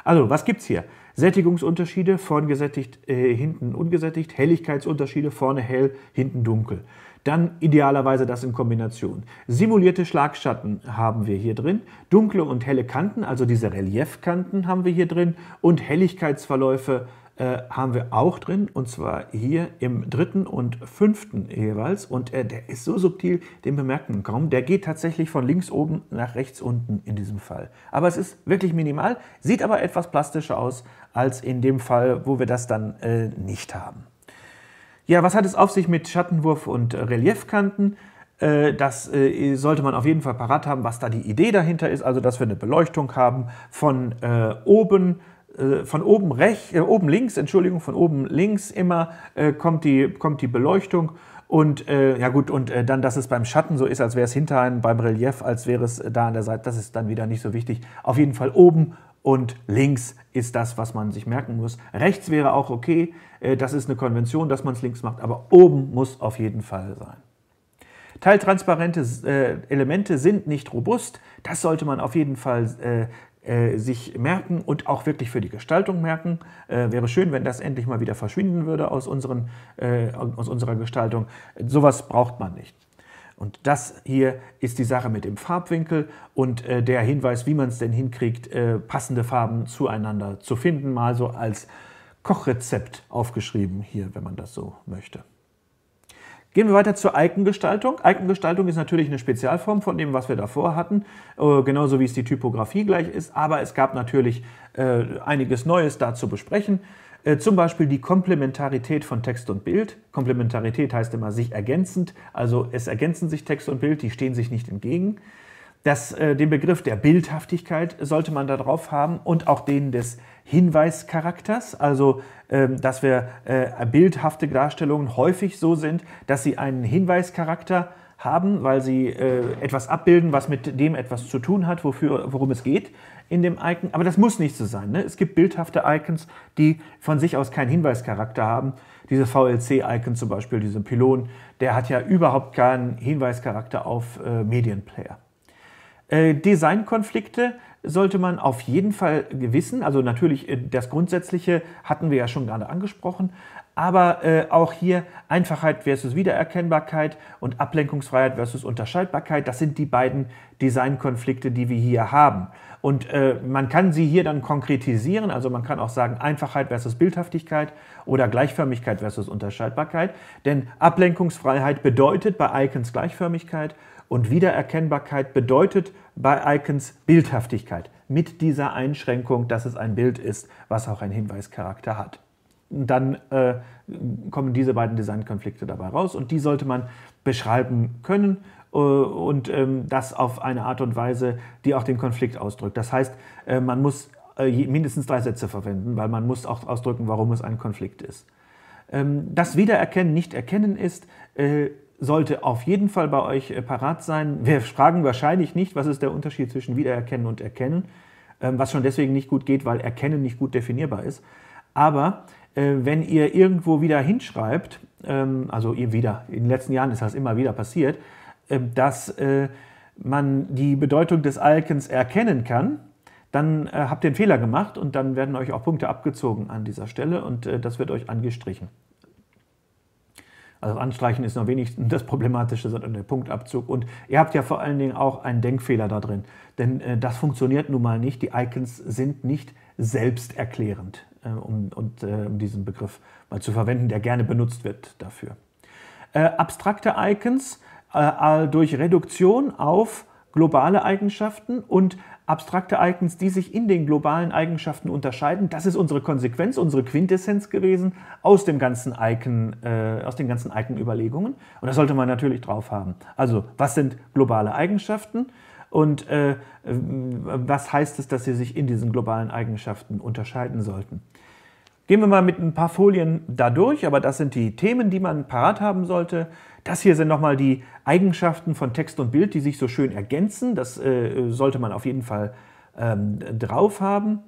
Also, was gibt es hier? Sättigungsunterschiede, vorn gesättigt, äh, hinten ungesättigt, Helligkeitsunterschiede, vorne hell, hinten dunkel. Dann idealerweise das in Kombination. Simulierte Schlagschatten haben wir hier drin, dunkle und helle Kanten, also diese Reliefkanten haben wir hier drin und Helligkeitsverläufe äh, haben wir auch drin und zwar hier im dritten und fünften jeweils und äh, der ist so subtil, den bemerkt man kaum. Der geht tatsächlich von links oben nach rechts unten in diesem Fall. Aber es ist wirklich minimal, sieht aber etwas plastischer aus als in dem Fall, wo wir das dann äh, nicht haben. Ja, was hat es auf sich mit Schattenwurf und äh, Reliefkanten? Äh, das äh, sollte man auf jeden Fall parat haben, was da die Idee dahinter ist. Also, dass wir eine Beleuchtung haben von oben, von oben rechts, oben links, Entschuldigung, von oben links immer kommt, die, kommt die Beleuchtung. Und äh, ja gut, und dann, dass es beim Schatten so ist, als wäre es hinter einem, beim Relief, als wäre es da an der Seite, das ist dann wieder nicht so wichtig. Auf jeden Fall oben und links ist das, was man sich merken muss. Rechts wäre auch okay, äh, das ist eine Konvention, dass man es links macht, aber oben muss auf jeden Fall sein. Teiltransparente äh, Elemente sind nicht robust, das sollte man auf jeden Fall äh, sich merken und auch wirklich für die Gestaltung merken. Äh, wäre schön, wenn das endlich mal wieder verschwinden würde aus, unseren, äh, aus unserer Gestaltung. Sowas braucht man nicht. Und das hier ist die Sache mit dem Farbwinkel und äh, der Hinweis, wie man es denn hinkriegt, äh, passende Farben zueinander zu finden, mal so als Kochrezept aufgeschrieben hier, wenn man das so möchte. Gehen wir weiter zur Icon-Gestaltung. Icon-Gestaltung ist natürlich eine Spezialform von dem, was wir davor hatten, äh, genauso wie es die Typografie gleich ist, aber es gab natürlich äh, einiges Neues da zu besprechen. Äh, zum Beispiel die Komplementarität von Text und Bild. Komplementarität heißt immer sich ergänzend, also es ergänzen sich Text und Bild, die stehen sich nicht entgegen. Das, äh, den Begriff der Bildhaftigkeit sollte man da drauf haben und auch den des Hinweischarakters, also ähm, dass wir äh, bildhafte Darstellungen häufig so sind, dass sie einen Hinweischarakter haben haben, weil sie äh, etwas abbilden, was mit dem etwas zu tun hat, wofür, worum es geht in dem Icon. Aber das muss nicht so sein. Ne? Es gibt bildhafte Icons, die von sich aus keinen Hinweischarakter haben. Diese VLC-Icon zum Beispiel, diese Pylon, der hat ja überhaupt keinen Hinweischarakter auf äh, Medienplayer. Äh, Designkonflikte sollte man auf jeden Fall wissen. Also natürlich äh, das Grundsätzliche hatten wir ja schon gerade angesprochen, aber äh, auch hier Einfachheit versus Wiedererkennbarkeit und Ablenkungsfreiheit versus Unterscheidbarkeit, das sind die beiden Designkonflikte, die wir hier haben. Und äh, man kann sie hier dann konkretisieren, also man kann auch sagen Einfachheit versus Bildhaftigkeit oder Gleichförmigkeit versus Unterscheidbarkeit, denn Ablenkungsfreiheit bedeutet bei Icons Gleichförmigkeit und Wiedererkennbarkeit bedeutet bei Icons Bildhaftigkeit mit dieser Einschränkung, dass es ein Bild ist, was auch einen Hinweischarakter hat dann äh, kommen diese beiden Designkonflikte dabei raus und die sollte man beschreiben können äh, und ähm, das auf eine Art und Weise, die auch den Konflikt ausdrückt. Das heißt, äh, man muss äh, mindestens drei Sätze verwenden, weil man muss auch ausdrücken, warum es ein Konflikt ist. Ähm, das Wiedererkennen, Nicht-Erkennen ist, äh, sollte auf jeden Fall bei euch äh, parat sein. Wir fragen wahrscheinlich nicht, was ist der Unterschied zwischen Wiedererkennen und Erkennen, ähm, was schon deswegen nicht gut geht, weil Erkennen nicht gut definierbar ist. Aber äh, wenn ihr irgendwo wieder hinschreibt, ähm, also ihr wieder, in den letzten Jahren ist das immer wieder passiert, ähm, dass äh, man die Bedeutung des Icons erkennen kann, dann äh, habt ihr einen Fehler gemacht und dann werden euch auch Punkte abgezogen an dieser Stelle und das wird euch angestrichen. Also Anstreichen ist noch wenigstens das Problematische, sondern der Punktabzug. Und ihr habt ja vor allen Dingen auch einen Denkfehler da drin, denn das funktioniert nun mal nicht. Die Icons sind nicht selbsterklärend. Äh, um, und, äh, um diesen Begriff mal zu verwenden, der gerne benutzt wird dafür. Äh, abstrakte Icons durch Reduktion auf globale Eigenschaften und abstrakte Icons, die sich in den globalen Eigenschaften unterscheiden. Das ist unsere Konsequenz, unsere Quintessenz gewesen aus, dem ganzen Icon, äh, aus den ganzen Icon-Überlegungen. Und das sollte man natürlich drauf haben. Also, was sind globale Eigenschaften und äh, was heißt es, dass sie sich in diesen globalen Eigenschaften unterscheiden sollten? Gehen wir mal mit ein paar Folien da durch, aber das sind die Themen, die man parat haben sollte. Das hier sind nochmal die Eigenschaften von Text und Bild, die sich so schön ergänzen. Das äh, sollte man auf jeden Fall ähm, drauf haben.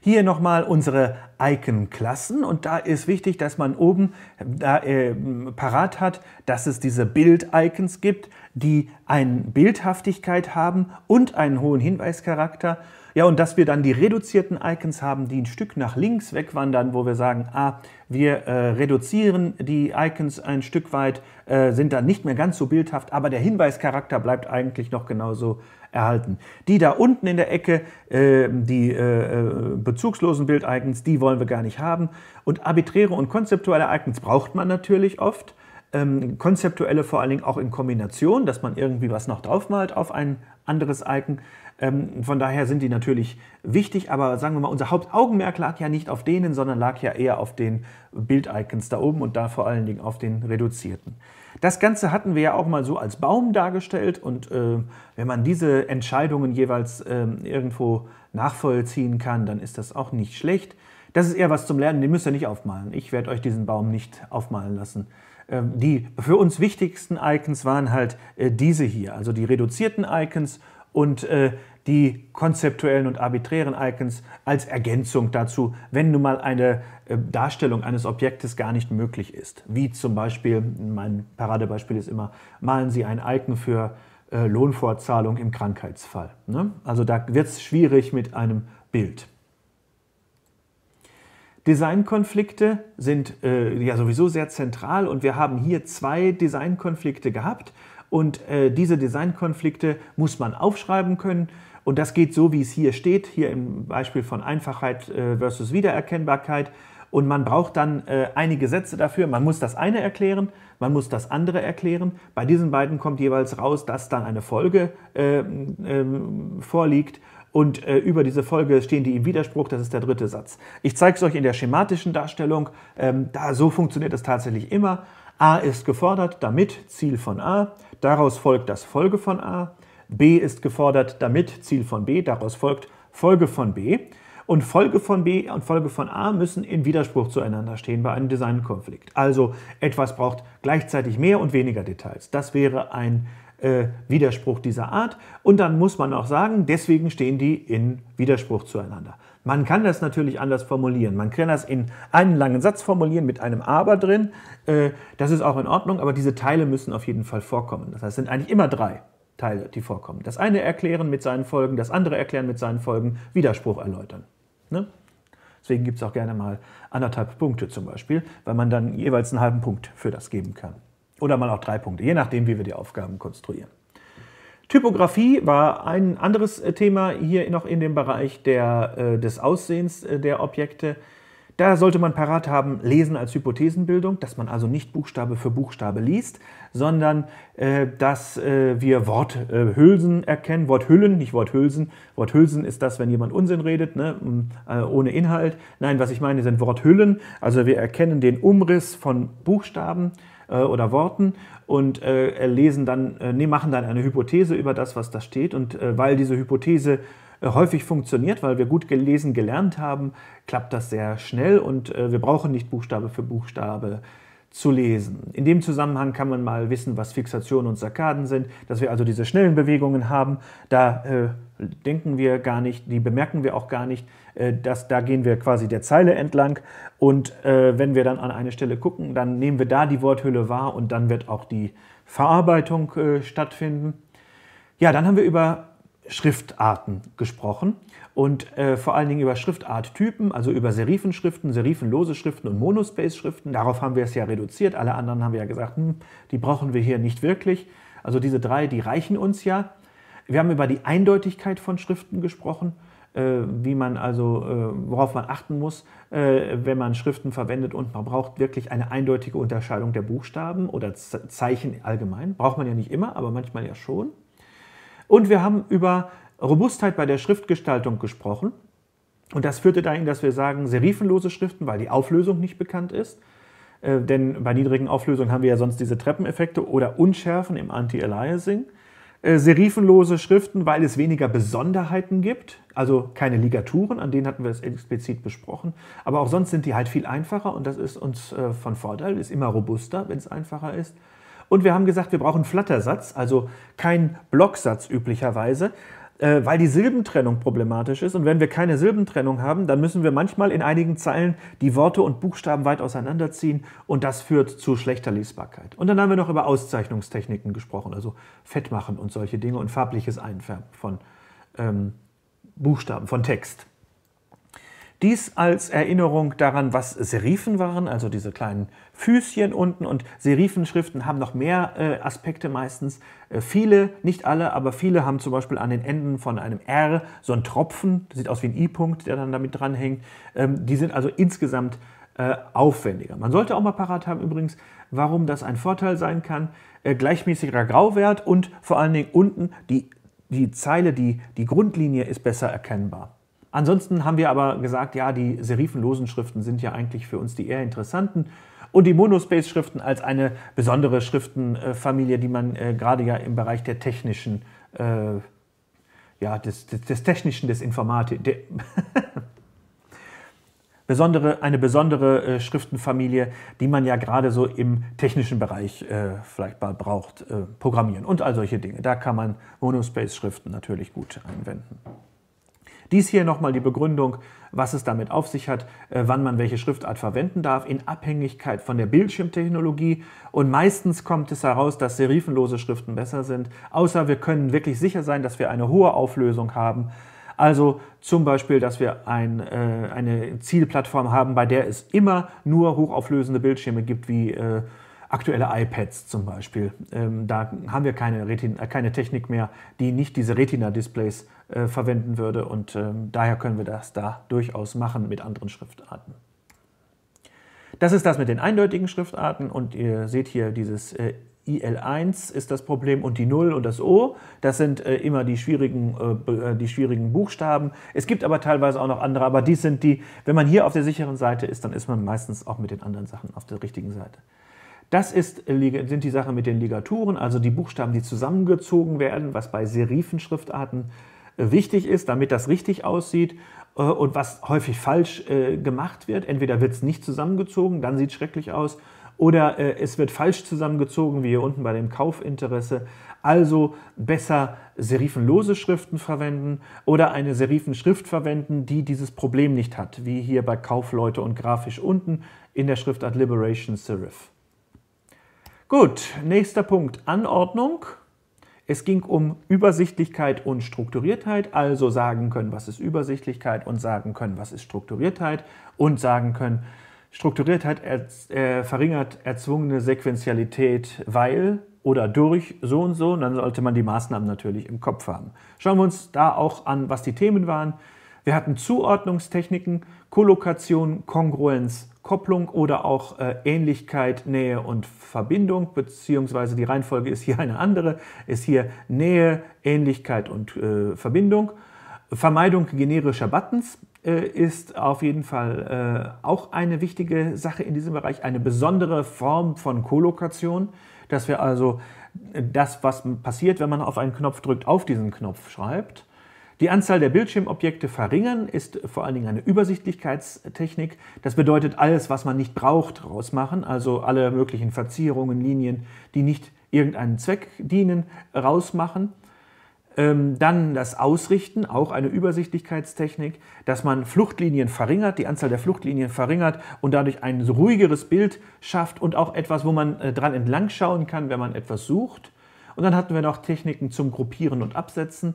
Hier nochmal unsere Icon-Klassen und da ist wichtig, dass man oben da, äh, parat hat, dass es diese Bild-Icons gibt, die eine Bildhaftigkeit haben und einen hohen Hinweischarakter. Ja, und dass wir dann die reduzierten Icons haben, die ein Stück nach links wegwandern, wo wir sagen, ah, wir äh, reduzieren die Icons ein Stück weit, äh, sind dann nicht mehr ganz so bildhaft, aber der Hinweischarakter bleibt eigentlich noch genauso erhalten. Die da unten in der Ecke, ähm, äh, die äh, bezugslosen Bild-Icons, die wollen wir gar nicht haben. Und arbiträre und konzeptuelle Icons braucht man natürlich oft. Ähm, konzeptuelle vor allen Dingen auch in Kombination, dass man irgendwie was noch draufmalt auf ein anderes Icon. Ähm, von daher sind die natürlich wichtig, aber sagen wir mal, unser Hauptaugenmerk lag ja nicht auf denen, sondern lag ja eher auf den Bild-Icons da oben und da vor allen Dingen auf den reduzierten. Das Ganze hatten wir ja auch mal so als Baum dargestellt und äh, wenn man diese Entscheidungen jeweils äh, irgendwo nachvollziehen kann, dann ist das auch nicht schlecht. Das ist eher was zum Lernen, den müsst ihr nicht aufmalen. Ich werde euch diesen Baum nicht aufmalen lassen. Ähm, die für uns wichtigsten Icons waren halt äh, diese hier, also die reduzierten Icons und äh, die konzeptuellen und arbiträren Icons als Ergänzung dazu, wenn nun mal eine äh, Darstellung eines Objektes gar nicht möglich ist. Wie zum Beispiel, mein Paradebeispiel ist immer, malen Sie ein Icon für äh, Lohnfortzahlung im Krankheitsfall. Ne? Also da wird es schwierig mit einem Bild. Designkonflikte sind äh, ja sowieso sehr zentral und wir haben hier zwei Designkonflikte gehabt. Und äh, diese Designkonflikte muss man aufschreiben können. Und das geht so, wie es hier steht, hier im Beispiel von Einfachheit äh, versus Wiedererkennbarkeit. Und man braucht dann äh, einige Sätze dafür. Man muss das eine erklären, man muss das andere erklären. Bei diesen beiden kommt jeweils raus, dass dann eine Folge ähm, ähm, vorliegt. Und äh, über diese Folge stehen die im Widerspruch, das ist der dritte Satz. Ich zeige es euch in der schematischen Darstellung. Ähm, da, so funktioniert es tatsächlich immer. A ist gefordert, damit Ziel von A, daraus folgt das Folge von A. B ist gefordert, damit Ziel von B, daraus folgt Folge von B. Und Folge von B und Folge von A müssen in Widerspruch zueinander stehen bei einem Designkonflikt. Also etwas braucht gleichzeitig mehr und weniger Details. Das wäre ein äh, Widerspruch dieser Art. Und dann muss man auch sagen, deswegen stehen die in Widerspruch zueinander. Man kann das natürlich anders formulieren. Man kann das in einen langen Satz formulieren mit einem Aber drin. Äh, das ist auch in Ordnung, aber diese Teile müssen auf jeden Fall vorkommen. Das heißt, es sind eigentlich immer drei Teile, die vorkommen. Das eine erklären mit seinen Folgen, das andere erklären mit seinen Folgen, Widerspruch erläutern. Ne? Deswegen gibt es auch gerne mal anderthalb Punkte zum Beispiel, weil man dann jeweils einen halben Punkt für das geben kann. Oder mal auch drei Punkte, je nachdem, wie wir die Aufgaben konstruieren. Typografie war ein anderes äh, Thema hier noch in dem Bereich der, äh, des Aussehens äh, der Objekte. Da sollte man parat haben, lesen als Hypothesenbildung, dass man also nicht Buchstabe für Buchstabe liest, sondern äh, dass äh, wir Worthülsen äh, erkennen, Worthüllen, nicht Worthülsen. Worthülsen ist das, wenn jemand Unsinn redet, ne, ohne Inhalt. Nein, was ich meine, sind Worthüllen. Also wir erkennen den Umriss von Buchstaben oder Worten und äh, äh, lesen dann, äh, machen dann eine Hypothese über das, was da steht. Und äh, weil diese Hypothese äh, häufig funktioniert, weil wir gut gelesen gelernt haben, klappt das sehr schnell und äh, wir brauchen nicht Buchstabe für Buchstabe zu lesen. In dem Zusammenhang kann man mal wissen, was Fixationen und Sarkaden sind, dass wir also diese schnellen Bewegungen haben. Da äh, denken wir gar nicht, die bemerken wir auch gar nicht. Äh, das, da gehen wir quasi der Zeile entlang und äh, wenn wir dann an eine Stelle gucken, dann nehmen wir da die Worthülle wahr und dann wird auch die Verarbeitung äh, stattfinden. Ja, dann haben wir über Schriftarten gesprochen und äh, vor allen Dingen über Schriftarttypen, also über Serifenschriften, serifenlose Schriften und Monospace-Schriften. Darauf haben wir es ja reduziert. Alle anderen haben wir ja gesagt, hm, die brauchen wir hier nicht wirklich. Also diese drei, die reichen uns ja. Wir haben über die Eindeutigkeit von Schriften gesprochen äh, wie man also, äh, worauf man achten muss, äh, wenn man Schriften verwendet und man braucht wirklich eine eindeutige Unterscheidung der Buchstaben oder Zeichen allgemein. Braucht man ja nicht immer, aber manchmal ja schon. Und wir haben über Robustheit bei der Schriftgestaltung gesprochen. Und das führte dahin, dass wir sagen, serifenlose Schriften, weil die Auflösung nicht bekannt ist. Denn bei niedrigen Auflösungen haben wir ja sonst diese Treppeneffekte oder Unschärfen im Anti-Aliasing. Äh, serifenlose Schriften, weil es weniger Besonderheiten gibt, also keine Ligaturen, an denen hatten wir es explizit besprochen, aber auch sonst sind die halt viel einfacher und das ist uns äh, von Vorteil, ist immer robuster, wenn es einfacher ist. Und wir haben gesagt, wir brauchen Flattersatz, also keinen Blocksatz üblicherweise, äh, weil die Silbentrennung problematisch ist. Und wenn wir keine Silbentrennung haben, dann müssen wir manchmal in einigen Zeilen die Worte und Buchstaben weit auseinanderziehen und das führt zu schlechter Lesbarkeit. Und dann haben wir noch über Auszeichnungstechniken gesprochen, also Fettmachen und solche Dinge und farbliches Einfärben von ähm, Buchstaben, von Text. Dies als Erinnerung daran, was Serifen waren, also diese kleinen Füßchen unten. Und Serifenschriften haben noch mehr äh, Aspekte meistens. Äh, viele, nicht alle, aber viele haben zum Beispiel an den Enden von einem R so einen Tropfen, das sieht aus wie ein I-Punkt, der dann damit dranhängt. Ähm, die sind also insgesamt äh, aufwendiger. Man sollte auch mal parat haben übrigens, warum das ein Vorteil sein kann. Äh, gleichmäßiger Grauwert und vor allen Dingen unten die, die Zeile, die, die Grundlinie ist besser erkennbar. Ansonsten haben wir aber gesagt, ja, die serifenlosen Schriften sind ja eigentlich für uns die eher interessanten. Und die Monospace-Schriften als eine besondere Schriftenfamilie, die man äh, gerade ja im Bereich der technischen, äh, ja, des, des, des, technischen, des Informatik, der besondere, eine besondere äh, Schriftenfamilie, die man ja gerade so im technischen Bereich äh, vielleicht mal braucht, äh, programmieren und all solche Dinge. Da kann man Monospace-Schriften natürlich gut anwenden. Dies hier nochmal die Begründung, was es damit auf sich hat, äh, wann man welche Schriftart verwenden darf, in Abhängigkeit von der Bildschirmtechnologie. Und meistens kommt es heraus, dass serifenlose Schriften besser sind, außer wir können wirklich sicher sein, dass wir eine hohe Auflösung haben. Also zum Beispiel, dass wir ein, äh, eine Zielplattform haben, bei der es immer nur hochauflösende Bildschirme gibt, wie äh, aktuelle iPads zum Beispiel. Ähm, da haben wir keine, Retina, äh, keine Technik mehr, die nicht diese Retina-Displays äh, verwenden würde und ähm, daher können wir das da durchaus machen mit anderen Schriftarten. Das ist das mit den eindeutigen Schriftarten und ihr seht hier dieses äh, IL1 ist das Problem und die 0 und das O. Das sind äh, immer die schwierigen, äh, äh, die schwierigen Buchstaben. Es gibt aber teilweise auch noch andere, aber dies sind die, wenn man hier auf der sicheren Seite ist, dann ist man meistens auch mit den anderen Sachen auf der richtigen Seite. Das ist, äh, sind die Sachen mit den Ligaturen, also die Buchstaben, die zusammengezogen werden, was bei Serifenschriftarten äh, wichtig ist, damit das richtig aussieht äh, und was häufig falsch gemacht wird. Entweder wird es nicht zusammengezogen, dann sieht es schrecklich aus, oder es wird falsch zusammengezogen, wie hier unten bei dem Kaufinteresse. Also besser serifenlose Schriften verwenden oder eine Serifenschrift verwenden, die dieses Problem nicht hat, wie hier bei Kaufleute und grafisch unten in der Schriftart Liberation Serif. Gut, nächster Punkt, Anordnung. Es ging um Übersichtlichkeit und Strukturiertheit, also sagen können, was ist Übersichtlichkeit und sagen können, was ist Strukturiertheit und sagen können, Strukturiertheit erz äh, verringert erzwungene Sequentialität, weil oder durch so und so. Und dann sollte man die Maßnahmen natürlich im Kopf haben. Schauen wir uns da auch an, was die Themen waren. Wir hatten Zuordnungstechniken, Kollokation, Kongruenz, Kopplung oder auch äh, Ähnlichkeit, Nähe und Verbindung, beziehungsweise die Reihenfolge ist hier eine andere, ist hier Nähe, Ähnlichkeit und äh, Verbindung. Vermeidung generischer Buttons äh, ist auf jeden Fall äh, auch eine wichtige Sache in diesem Bereich, eine besondere Form von Kollokation, dass wir also äh, das, was passiert, wenn man auf einen Knopf drückt, auf diesen Knopf schreibt. Die Anzahl der Bildschirmobjekte verringern ist vor allen Dingen eine Übersichtlichkeitstechnik. Das bedeutet, alles, was man nicht braucht, rausmachen, also alle möglichen Verzierungen, Linien, die nicht irgendeinen Zweck dienen, rausmachen. Ähm, dann das Ausrichten, auch eine Übersichtlichkeitstechnik, dass man Fluchtlinien verringert, die Anzahl der Fluchtlinien verringert und dadurch ein ruhigeres Bild schafft und auch etwas, wo man äh, dran entlang schauen kann, wenn man etwas sucht. Und dann hatten wir noch Techniken zum Gruppieren und Absetzen.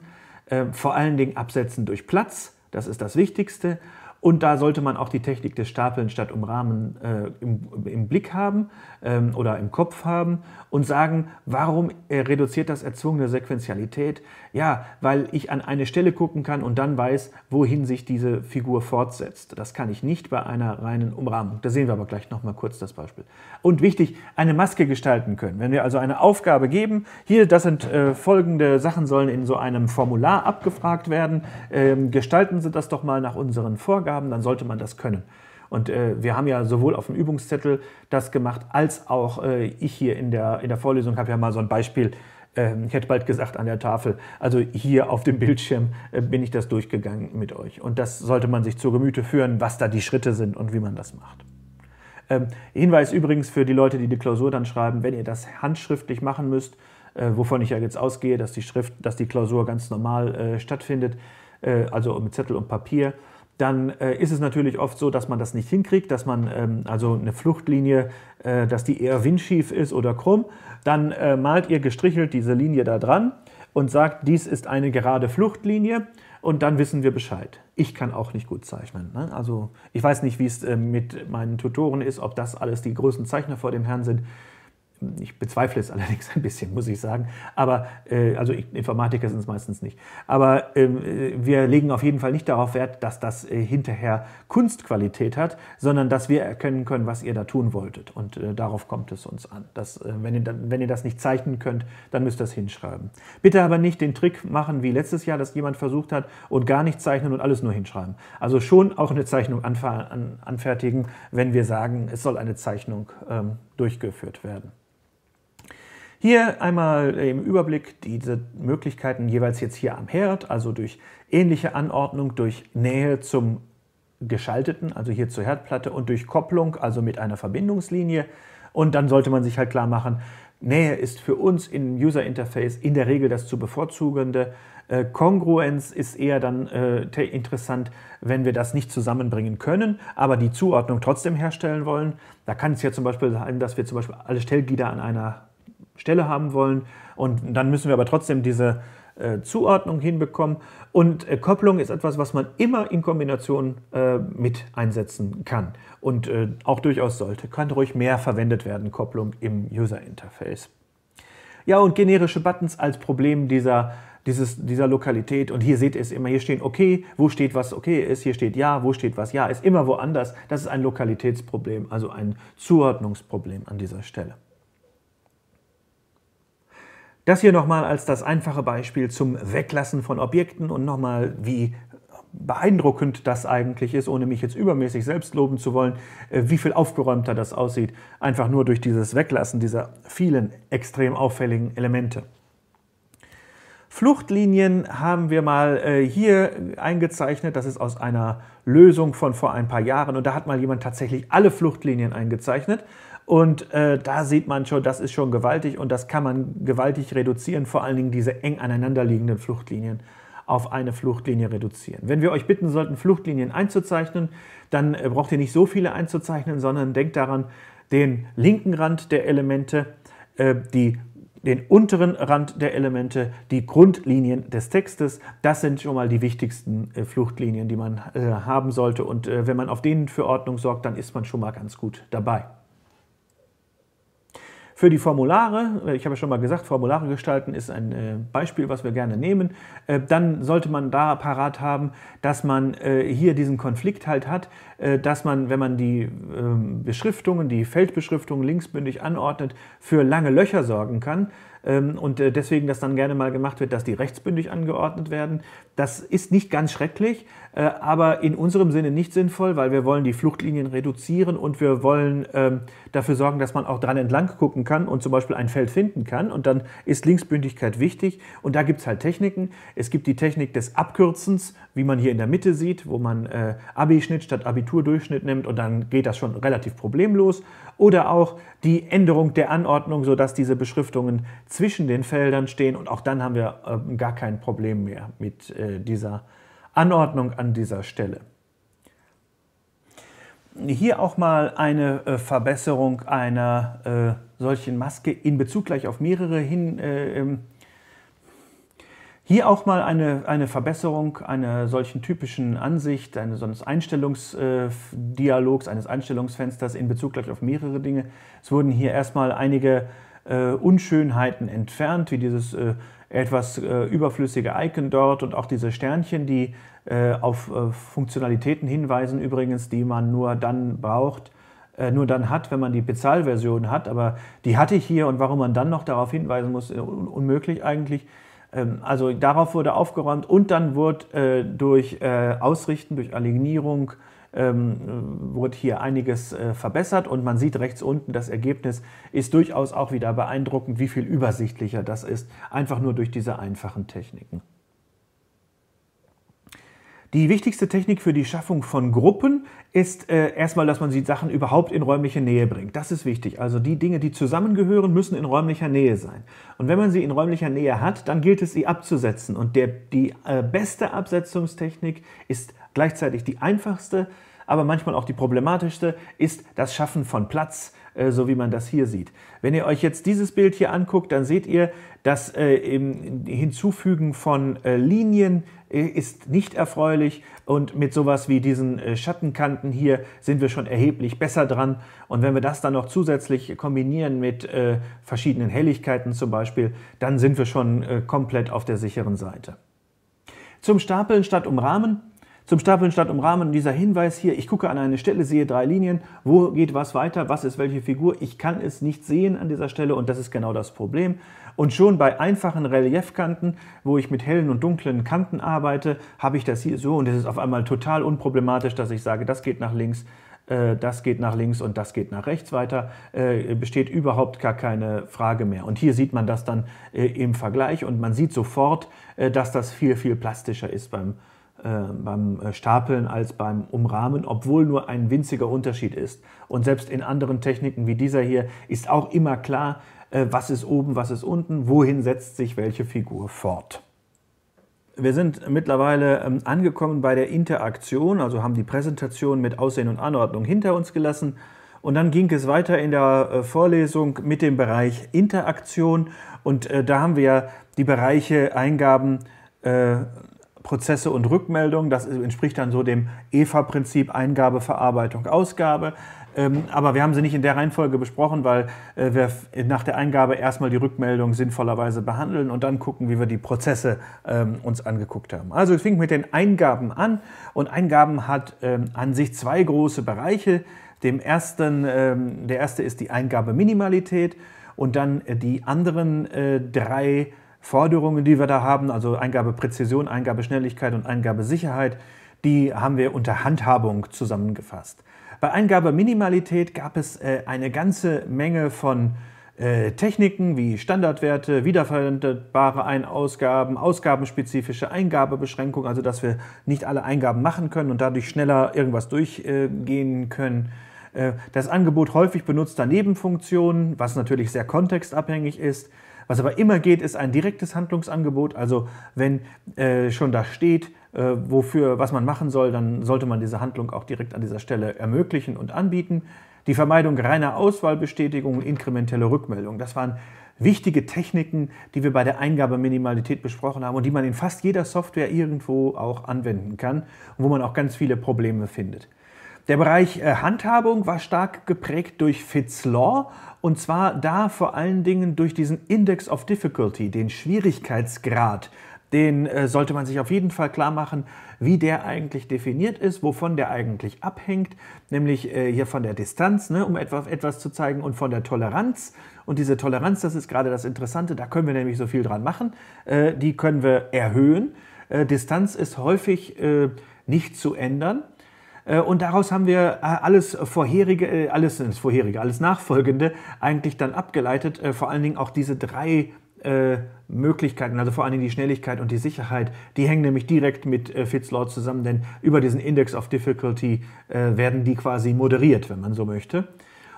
Ähm, vor allen Dingen absetzen durch Platz, das ist das Wichtigste. Und da sollte man auch die Technik des Stapeln statt Umrahmen äh, im, im, Blick haben ähm, oder im Kopf haben und sagen, warum äh, reduziert das erzwungene Sequenzialität? Ja, weil ich an eine Stelle gucken kann und dann weiß, wohin sich diese Figur fortsetzt. Das kann ich nicht bei einer reinen Umrahmung. Da sehen wir aber gleich nochmal kurz das Beispiel. Und wichtig, eine Maske gestalten können. Wenn wir also eine Aufgabe geben, hier, das sind äh, folgende Sachen, sollen in so einem Formular abgefragt werden. Ähm, gestalten Sie das doch mal nach unseren Vorgaben, dann sollte man das können. Und äh, wir haben ja sowohl auf dem Übungszettel das gemacht, als auch äh, ich hier in der, in der Vorlesung habe ja mal so ein Beispiel ähm, ich hätte bald gesagt an der Tafel, also hier auf dem Bildschirm äh, bin ich das durchgegangen mit euch. Und das sollte man sich zu Gemüte führen, was da die Schritte sind und wie man das macht. Ähm, Hinweis übrigens für die Leute, die die Klausur dann schreiben, wenn ihr das handschriftlich machen müsst, äh, wovon ich ja jetzt ausgehe, dass die Schrift, dass die Klausur ganz normal äh, stattfindet, also mit Zettel und Papier, dann äh, ist es natürlich oft so, dass man das nicht hinkriegt, dass man ähm, also eine Fluchtlinie, äh, dass die eher windschief ist oder krumm. Dann äh, malt ihr gestrichelt diese Linie da dran und sagt, dies ist eine gerade Fluchtlinie und dann wissen wir Bescheid. Ich kann auch nicht gut zeichnen. Ne? Also ich weiß nicht, wie es äh, mit meinen Tutoren ist, ob das alles die größten Zeichner vor dem Herrn sind. Ich bezweifle es allerdings ein bisschen, muss ich sagen. Aber äh, also Informatiker sind es meistens nicht. Aber ähm, äh, wir legen auf jeden Fall nicht darauf Wert, dass das äh, hinterher Kunstqualität hat, sondern dass wir erkennen können, was ihr da tun wolltet. Und äh, darauf kommt es uns an. Dass, äh, wenn, ihr, wenn ihr das nicht zeichnen könnt, dann müsst ihr das hinschreiben. Bitte aber nicht den Trick machen wie letztes Jahr, dass jemand versucht hat und gar nicht zeichnen und alles nur hinschreiben. Also schon auch eine Zeichnung anfertigen, wenn wir sagen, es soll eine Zeichnung ähm, durchgeführt werden. Hier einmal im Überblick diese Möglichkeiten jeweils jetzt hier am Herd, also durch ähnliche Anordnung, durch Nähe zum geschalteten, also hier zur Herdplatte und durch Kopplung, also mit einer Verbindungslinie. Und dann sollte man sich halt klar machen, Nähe ist für uns im User Interface in der Regel das zu bevorzugende. Äh, Kongruenz ist eher dann äh, interessant, wenn wir das nicht zusammenbringen können, aber die Zuordnung trotzdem herstellen wollen. Da kann es ja zum Beispiel sein, dass wir zum Beispiel alle Stellglieder an einer Stelle haben wollen. Und dann müssen wir aber trotzdem diese äh, Zuordnung hinbekommen. Und äh, Kopplung ist etwas, was man immer in Kombination äh, mit einsetzen kann und äh, auch durchaus sollte. Kann ruhig mehr verwendet werden, Kopplung im User-Interface. Ja, und generische Buttons als Problem dieser dieses, dieser Lokalität. Und hier seht ihr es immer, hier stehen okay, wo steht was okay ist, hier steht ja, wo steht was ja, ist immer woanders. Das ist ein Lokalitätsproblem, also ein Zuordnungsproblem an dieser Stelle. Das hier nochmal als das einfache Beispiel zum Weglassen von Objekten und nochmal, wie beeindruckend das eigentlich ist, ohne mich jetzt übermäßig selbst loben zu wollen, äh, wie viel aufgeräumter das aussieht, einfach nur durch dieses Weglassen dieser vielen extrem auffälligen Elemente. Fluchtlinien haben wir mal äh, hier eingezeichnet. Das ist aus einer Lösung von vor ein paar Jahren. Und da hat mal jemand tatsächlich alle Fluchtlinien eingezeichnet. Und äh, da sieht man schon, das ist schon gewaltig und das kann man gewaltig reduzieren, vor allen Dingen diese eng aneinanderliegenden Fluchtlinien auf eine Fluchtlinie reduzieren. Wenn wir euch bitten sollten, Fluchtlinien einzuzeichnen, dann äh, braucht ihr nicht so viele einzuzeichnen, sondern denkt daran, den linken Rand der Elemente, äh, die den unteren Rand der Elemente, die Grundlinien des Textes. Das sind schon mal die wichtigsten äh, Fluchtlinien, die man äh, haben sollte. Und äh, wenn man auf denen für Ordnung sorgt, dann ist man schon mal ganz gut dabei. Für die Formulare, äh, ich habe ja schon mal gesagt, Formulare gestalten ist ein äh, Beispiel, was wir gerne nehmen, äh, dann sollte man da parat haben, dass man hier diesen Konflikt halt hat, äh, dass man, wenn man die ähm, Beschriftungen, die Feldbeschriftungen linksbündig anordnet, für lange Löcher sorgen kann ähm, und äh, deswegen dass dann gerne mal gemacht wird, dass die rechtsbündig angeordnet werden. Das ist nicht ganz schrecklich, äh, aber in unserem Sinne nicht sinnvoll, weil wir wollen die Fluchtlinien reduzieren und wir wollen ähm, dafür sorgen, dass man auch dran entlang gucken kann und zum Beispiel ein Feld finden kann. Und dann ist Linksbündigkeit wichtig. Und da gibt es halt Techniken. Es gibt die Technik des Abkürzens, wie man hier in der Mitte sieht, wo man Abi-Schnitt statt Abitur Temperaturdurchschnitt nimmt und dann geht das schon relativ problemlos. Oder auch die Änderung der Anordnung, sodass diese Beschriftungen zwischen den Feldern stehen und auch dann haben wir äh, gar kein Problem mehr mit äh, dieser Anordnung an dieser Stelle. Hier auch mal eine äh, Verbesserung einer äh, solchen Maske in Bezug gleich auf mehrere hin äh, ähm, hier auch mal eine, eine Verbesserung einer solchen typischen Ansicht, eines, Einstellungsdialogs, äh, eines Einstellungsfensters in Bezug gleich auf mehrere Dinge. Es wurden hier erstmal einige äh, Unschönheiten entfernt, wie dieses äh, etwas äh, überflüssige Icon dort und auch diese Sternchen, die äh, auf äh, Funktionalitäten hinweisen, übrigens, die man nur dann braucht, nur dann hat, wenn man die Bezahlversion hat. Aber die hatte ich hier und warum man dann noch darauf hinweisen muss, un unmöglich eigentlich. Ähm, also darauf wurde aufgeräumt und dann wurde äh, durch äh, Ausrichten, durch Alignierung, ähm, wurde hier einiges äh, verbessert und man sieht rechts unten, das Ergebnis ist durchaus auch wieder beeindruckend, wie viel übersichtlicher das ist, einfach nur durch diese einfachen Techniken. Die wichtigste Technik für die Schaffung von Gruppen ist äh, erstmal, dass man die Sachen überhaupt in räumliche Nähe bringt. Das ist wichtig. Also die Dinge, die zusammengehören, müssen in räumlicher Nähe sein. Und wenn man sie in räumlicher Nähe hat, dann gilt es, sie abzusetzen. Und der, die äh, beste Absetzungstechnik ist gleichzeitig die einfachste, aber manchmal auch die problematischste, ist das Schaffen von Platz, äh, so wie man das hier sieht. Wenn ihr euch jetzt dieses Bild hier anguckt, dann seht ihr, dass äh, im Hinzufügen von äh, Linien ist nicht erfreulich und mit sowas wie diesen äh, Schattenkanten hier sind wir schon erheblich besser dran. Und wenn wir das dann noch zusätzlich kombinieren mit äh, verschiedenen Helligkeiten zum Beispiel, dann sind wir schon äh, komplett auf der sicheren Seite. Zum Stapeln statt umrahmen. Zum Stapeln statt umrahmen dieser Hinweis hier, ich gucke an eine Stelle, sehe drei Linien, wo geht was weiter, was ist welche Figur, ich kann es nicht sehen an dieser Stelle und das ist genau das Problem. Und schon bei einfachen Reliefkanten, wo ich mit hellen und dunklen Kanten arbeite, habe ich das hier so und es ist auf einmal total unproblematisch, dass ich sage, das geht nach links, äh, das geht nach links und das geht nach rechts weiter, äh, besteht überhaupt gar keine Frage mehr. Und hier sieht man das dann äh, im Vergleich und man sieht sofort, dass das viel, viel plastischer ist beim, beim Stapeln als beim Umrahmen, obwohl nur ein winziger Unterschied ist. Und selbst in anderen Techniken wie dieser hier ist auch immer klar, äh, was ist oben, was ist unten, wohin setzt sich welche Figur fort. Wir sind mittlerweile ähm, angekommen bei der Interaktion, also haben die Präsentation mit Aussehen und Anordnung hinter uns gelassen. Und dann ging es weiter in der äh, Vorlesung mit dem Bereich Interaktion. Und äh, da haben wir ja die Bereiche Eingaben, Prozesse und Rückmeldung. Das entspricht dann so dem efa prinzip Eingabe, Verarbeitung, Ausgabe. Ähm, aber wir haben sie nicht in der Reihenfolge besprochen, weil äh, wir nach der Eingabe erstmal die Rückmeldung sinnvollerweise behandeln und dann gucken, wie wir die Prozesse ähm, uns angeguckt haben. Also es fing mit den Eingaben an und Eingaben hat ähm, an sich zwei große Bereiche. Dem ersten, ähm, der erste ist die Eingabeminimalität und dann äh, die anderen äh, drei Forderungen, die wir da haben, also Eingabepräzision, Eingabeschnelligkeit und Eingabesicherheit, die haben wir unter Handhabung zusammengefasst. Bei Eingabeminimalität gab es äh, eine ganze Menge von äh, Techniken wie Standardwerte, wiederverwendbare Ausgaben, ausgabenspezifische Eingabebeschränkungen, also dass wir nicht alle Eingaben machen können und dadurch schneller irgendwas durchgehen können. Äh, das Angebot häufig benutzt Nebenfunktionen, was natürlich sehr kontextabhängig ist. Was aber immer geht, ist ein direktes Handlungsangebot. Also wenn äh, schon da steht, äh, wofür, was man machen soll, dann sollte man diese Handlung auch direkt an dieser Stelle ermöglichen und anbieten. Die Vermeidung reiner Auswahlbestätigung und inkrementelle Rückmeldung. das waren wichtige Techniken, die wir bei der Eingabeminimalität besprochen haben und die man in fast jeder Software irgendwo auch anwenden kann wo man auch ganz viele Probleme findet. Der Bereich äh, Handhabung war stark geprägt durch Fitzlaw und zwar da vor allen Dingen durch diesen Index of Difficulty, den Schwierigkeitsgrad den äh, sollte man sich auf jeden Fall klar machen, wie der eigentlich definiert ist, wovon der eigentlich abhängt, nämlich äh, hier von der Distanz, ne, um etwas, etwas zu zeigen, und von der Toleranz. Und diese Toleranz, das ist gerade das Interessante, da können wir nämlich so viel dran machen, äh, die können wir erhöhen. Äh, Distanz ist häufig äh, nicht zu ändern. Äh, und daraus haben wir alles vorherige, alles, vorherige, alles nachfolgende eigentlich dann abgeleitet, vor allen Dingen auch diese drei äh, Möglichkeiten, also vor allem die Schnelligkeit und die Sicherheit, die hängen nämlich direkt mit äh, Fitzlaw zusammen, denn über diesen Index of Difficulty äh, werden die quasi moderiert, wenn man so möchte.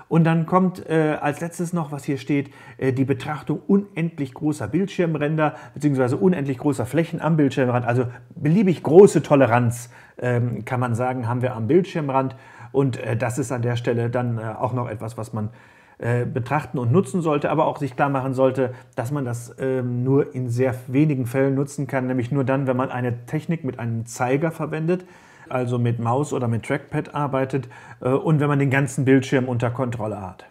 Und dann kommt äh, als letztes noch, was hier steht, äh, die Betrachtung unendlich großer Bildschirmränder bzw. unendlich großer Flächen am Bildschirmrand. Also beliebig große Toleranz, ähm, kann man sagen, haben wir am Bildschirmrand. Und äh, das ist an der Stelle dann äh, auch noch etwas, was man äh, betrachten und nutzen sollte, aber auch sich klar machen sollte, dass man das ähm, nur in sehr wenigen Fällen nutzen kann, nämlich nur dann, wenn man eine Technik mit einem Zeiger verwendet, also mit Maus oder mit Trackpad arbeitet äh, und wenn man den ganzen Bildschirm unter Kontrolle hat.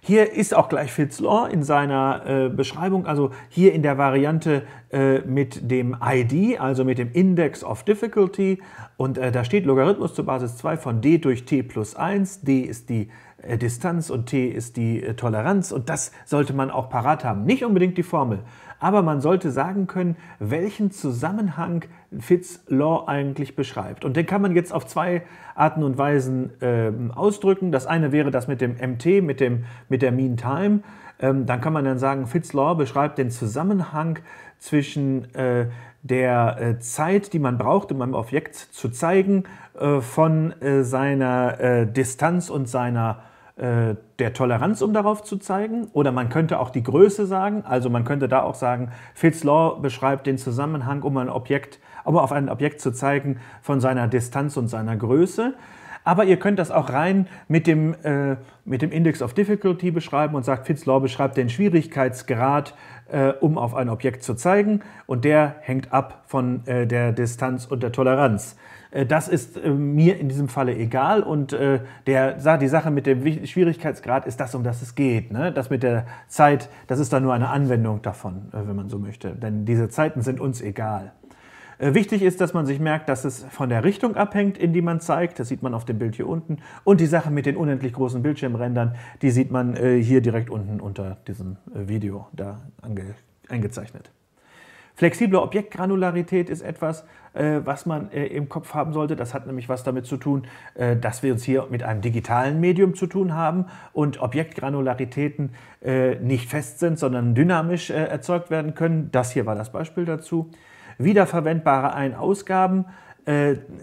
Hier ist auch gleich Fitzlaw in seiner äh, Beschreibung, also hier in der Variante äh, mit dem ID, also mit dem Index of Difficulty. Und äh, da steht Logarithmus zur Basis 2 von d durch t plus 1. d ist die äh, Distanz und T ist die äh, Toleranz und das sollte man auch parat haben. Nicht unbedingt die Formel, aber man sollte sagen können, welchen Zusammenhang Fitz Law eigentlich beschreibt. Und den kann man jetzt auf zwei Arten und Weisen ähm, ausdrücken. Das eine wäre das mit dem MT, mit, dem, mit der Mean Time. Ähm, dann kann man dann sagen, Fitz Law beschreibt den Zusammenhang zwischen äh, der äh, Zeit, die man braucht, um einem Objekt zu zeigen, von seiner Distanz und seiner äh, der Toleranz, um darauf zu zeigen. Oder man könnte auch die Größe sagen. Also man könnte da auch sagen, Fitts Law beschreibt den Zusammenhang, um ein Objekt, um auf ein Objekt zu zeigen, von seiner Distanz und seiner Größe. Aber ihr könnt das auch rein mit dem, äh, mit dem Index of Difficulty beschreiben und sagt, Fitts Law beschreibt den Schwierigkeitsgrad, äh, um auf ein Objekt zu zeigen. Und der hängt ab von äh, der Distanz und der Toleranz. Äh, das ist äh, mir in diesem Falle egal. Und äh, der, die Sache mit dem Schwierigkeitsgrad ist das, um das es geht. Ne? Das mit der Zeit, das ist dann nur eine Anwendung davon, wenn man so möchte. Denn diese Zeiten sind uns egal. Wichtig ist, dass man sich merkt, dass es von der Richtung abhängt, in die man zeigt. Das sieht man auf dem Bild hier unten. Und die Sache mit den unendlich großen Bildschirmrändern, die sieht man hier direkt unten unter diesem Video da eingezeichnet. Flexible Objektgranularität ist etwas, äh, was man äh, im Kopf haben sollte. Das hat nämlich was damit zu tun, äh, dass wir uns hier mit einem digitalen Medium zu tun haben und Objektgranularitäten nicht fest sind, sondern dynamisch erzeugt werden können. Das hier war das Beispiel dazu. Wiederverwendbare Ein-Ausgaben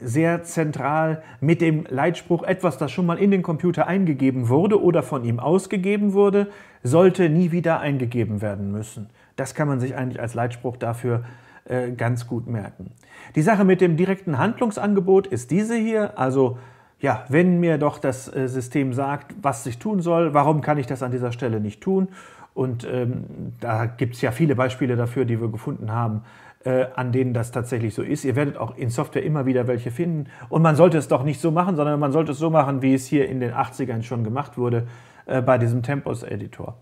sehr zentral mit dem Leitspruch, etwas, das schon mal in den Computer eingegeben wurde oder von ihm ausgegeben wurde, sollte nie wieder eingegeben werden müssen. Das kann man sich eigentlich als Leitspruch dafür äh, ganz gut merken. Die Sache mit dem direkten Handlungsangebot ist diese hier, also ja, wenn mir doch das äh, System sagt, was ich tun soll, warum kann ich das an dieser Stelle nicht tun? Und ähm, da gibt es ja viele Beispiele dafür, die wir gefunden haben, äh, an denen das tatsächlich so ist. Ihr werdet auch in Software immer wieder welche finden. Und man sollte es doch nicht so machen, sondern man sollte es so machen, wie es hier in den 80ern schon gemacht wurde äh, bei diesem Tempos-Editor.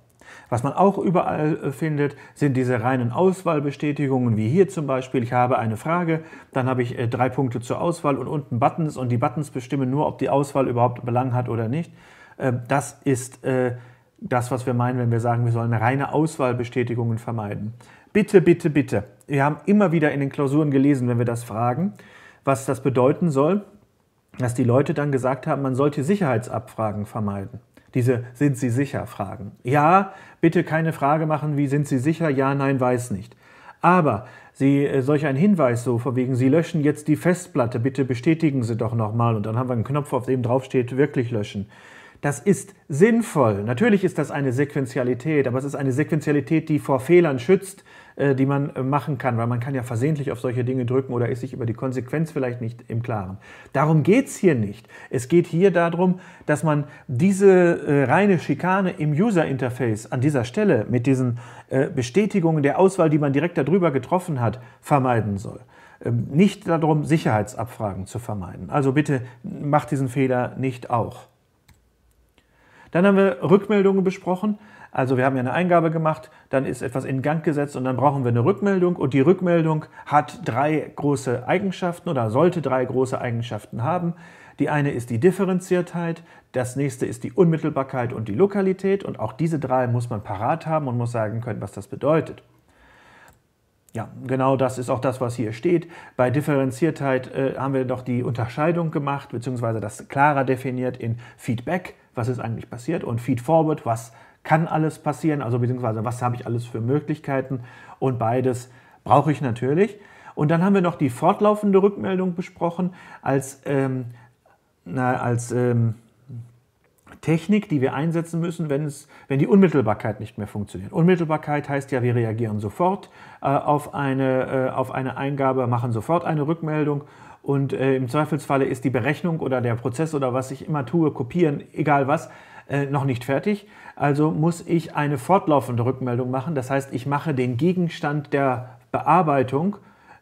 Was man auch überall äh, findet, sind diese reinen Auswahlbestätigungen, wie hier zum Beispiel, ich habe eine Frage, dann habe ich äh, drei Punkte zur Auswahl und unten Buttons und die Buttons bestimmen nur, ob die Auswahl überhaupt Belang hat oder nicht. Ähm, das ist äh, das, was wir meinen, wenn wir sagen, wir sollen reine Auswahlbestätigungen vermeiden. Bitte, bitte, bitte. Wir haben immer wieder in den Klausuren gelesen, wenn wir das fragen, was das bedeuten soll, dass die Leute dann gesagt haben, man sollte Sicherheitsabfragen vermeiden diese Sind Sie sicher Fragen. Ja, bitte keine Frage machen wie Sind Sie sicher? Ja, nein, weiß nicht. Aber Sie, äh, solch ein Hinweis so, von wegen, Sie löschen jetzt die Festplatte, bitte bestätigen Sie doch nochmal. Und dann haben wir einen Knopf, auf dem draufsteht, wirklich löschen. Das ist sinnvoll. Natürlich ist das eine Sequentialität, aber es ist eine Sequentialität, die vor Fehlern schützt, äh, die man äh, machen kann, weil man kann ja versehentlich auf solche Dinge drücken oder ist sich über die Konsequenz vielleicht nicht im Klaren. Darum geht es hier nicht. Es geht hier darum, dass man diese äh, reine Schikane im User-Interface an dieser Stelle mit diesen äh, Bestätigungen der Auswahl, die man direkt darüber getroffen hat, vermeiden soll ähm, nicht darum, Sicherheitsabfragen zu vermeiden. Also bitte macht diesen Fehler nicht auch. Dann haben wir Rückmeldungen besprochen. Also wir haben ja eine Eingabe gemacht, dann ist etwas in Gang gesetzt und dann brauchen wir eine Rückmeldung und die Rückmeldung hat drei große Eigenschaften oder sollte drei große Eigenschaften haben. Die eine ist die Differenziertheit, das nächste ist die Unmittelbarkeit und die Lokalität und auch diese drei muss man parat haben und muss sagen können, was das bedeutet. Ja, genau das ist auch das, was hier steht. Bei Differenziertheit äh, haben wir doch die Unterscheidung gemacht, beziehungsweise das klarer definiert in Feedback, was ist eigentlich passiert, und Feedforward, was passiert kann alles passieren, also beziehungsweise was habe ich alles für Möglichkeiten und beides brauche ich natürlich. Und dann haben wir noch die fortlaufende Rückmeldung besprochen als, ähm, na, als ähm, Technik, die wir einsetzen müssen, wenn, es, wenn die Unmittelbarkeit nicht mehr funktioniert. Unmittelbarkeit heißt ja, wir reagieren sofort äh, auf, eine, äh, auf eine Eingabe, machen sofort eine Rückmeldung und äh, im Zweifelsfalle ist die Berechnung oder der Prozess oder was ich immer tue, kopieren, egal was, äh, noch nicht fertig. Also muss ich eine fortlaufende Rückmeldung machen. Das heißt, ich mache den Gegenstand der Bearbeitung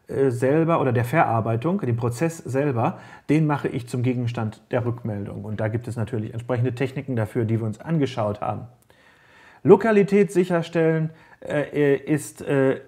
äh, selber oder der Verarbeitung, den Prozess selber, den mache ich zum Gegenstand der Rückmeldung. Und da gibt es natürlich entsprechende Techniken dafür, die wir uns angeschaut haben. Lokalität sicherstellen äh, äh ist äh,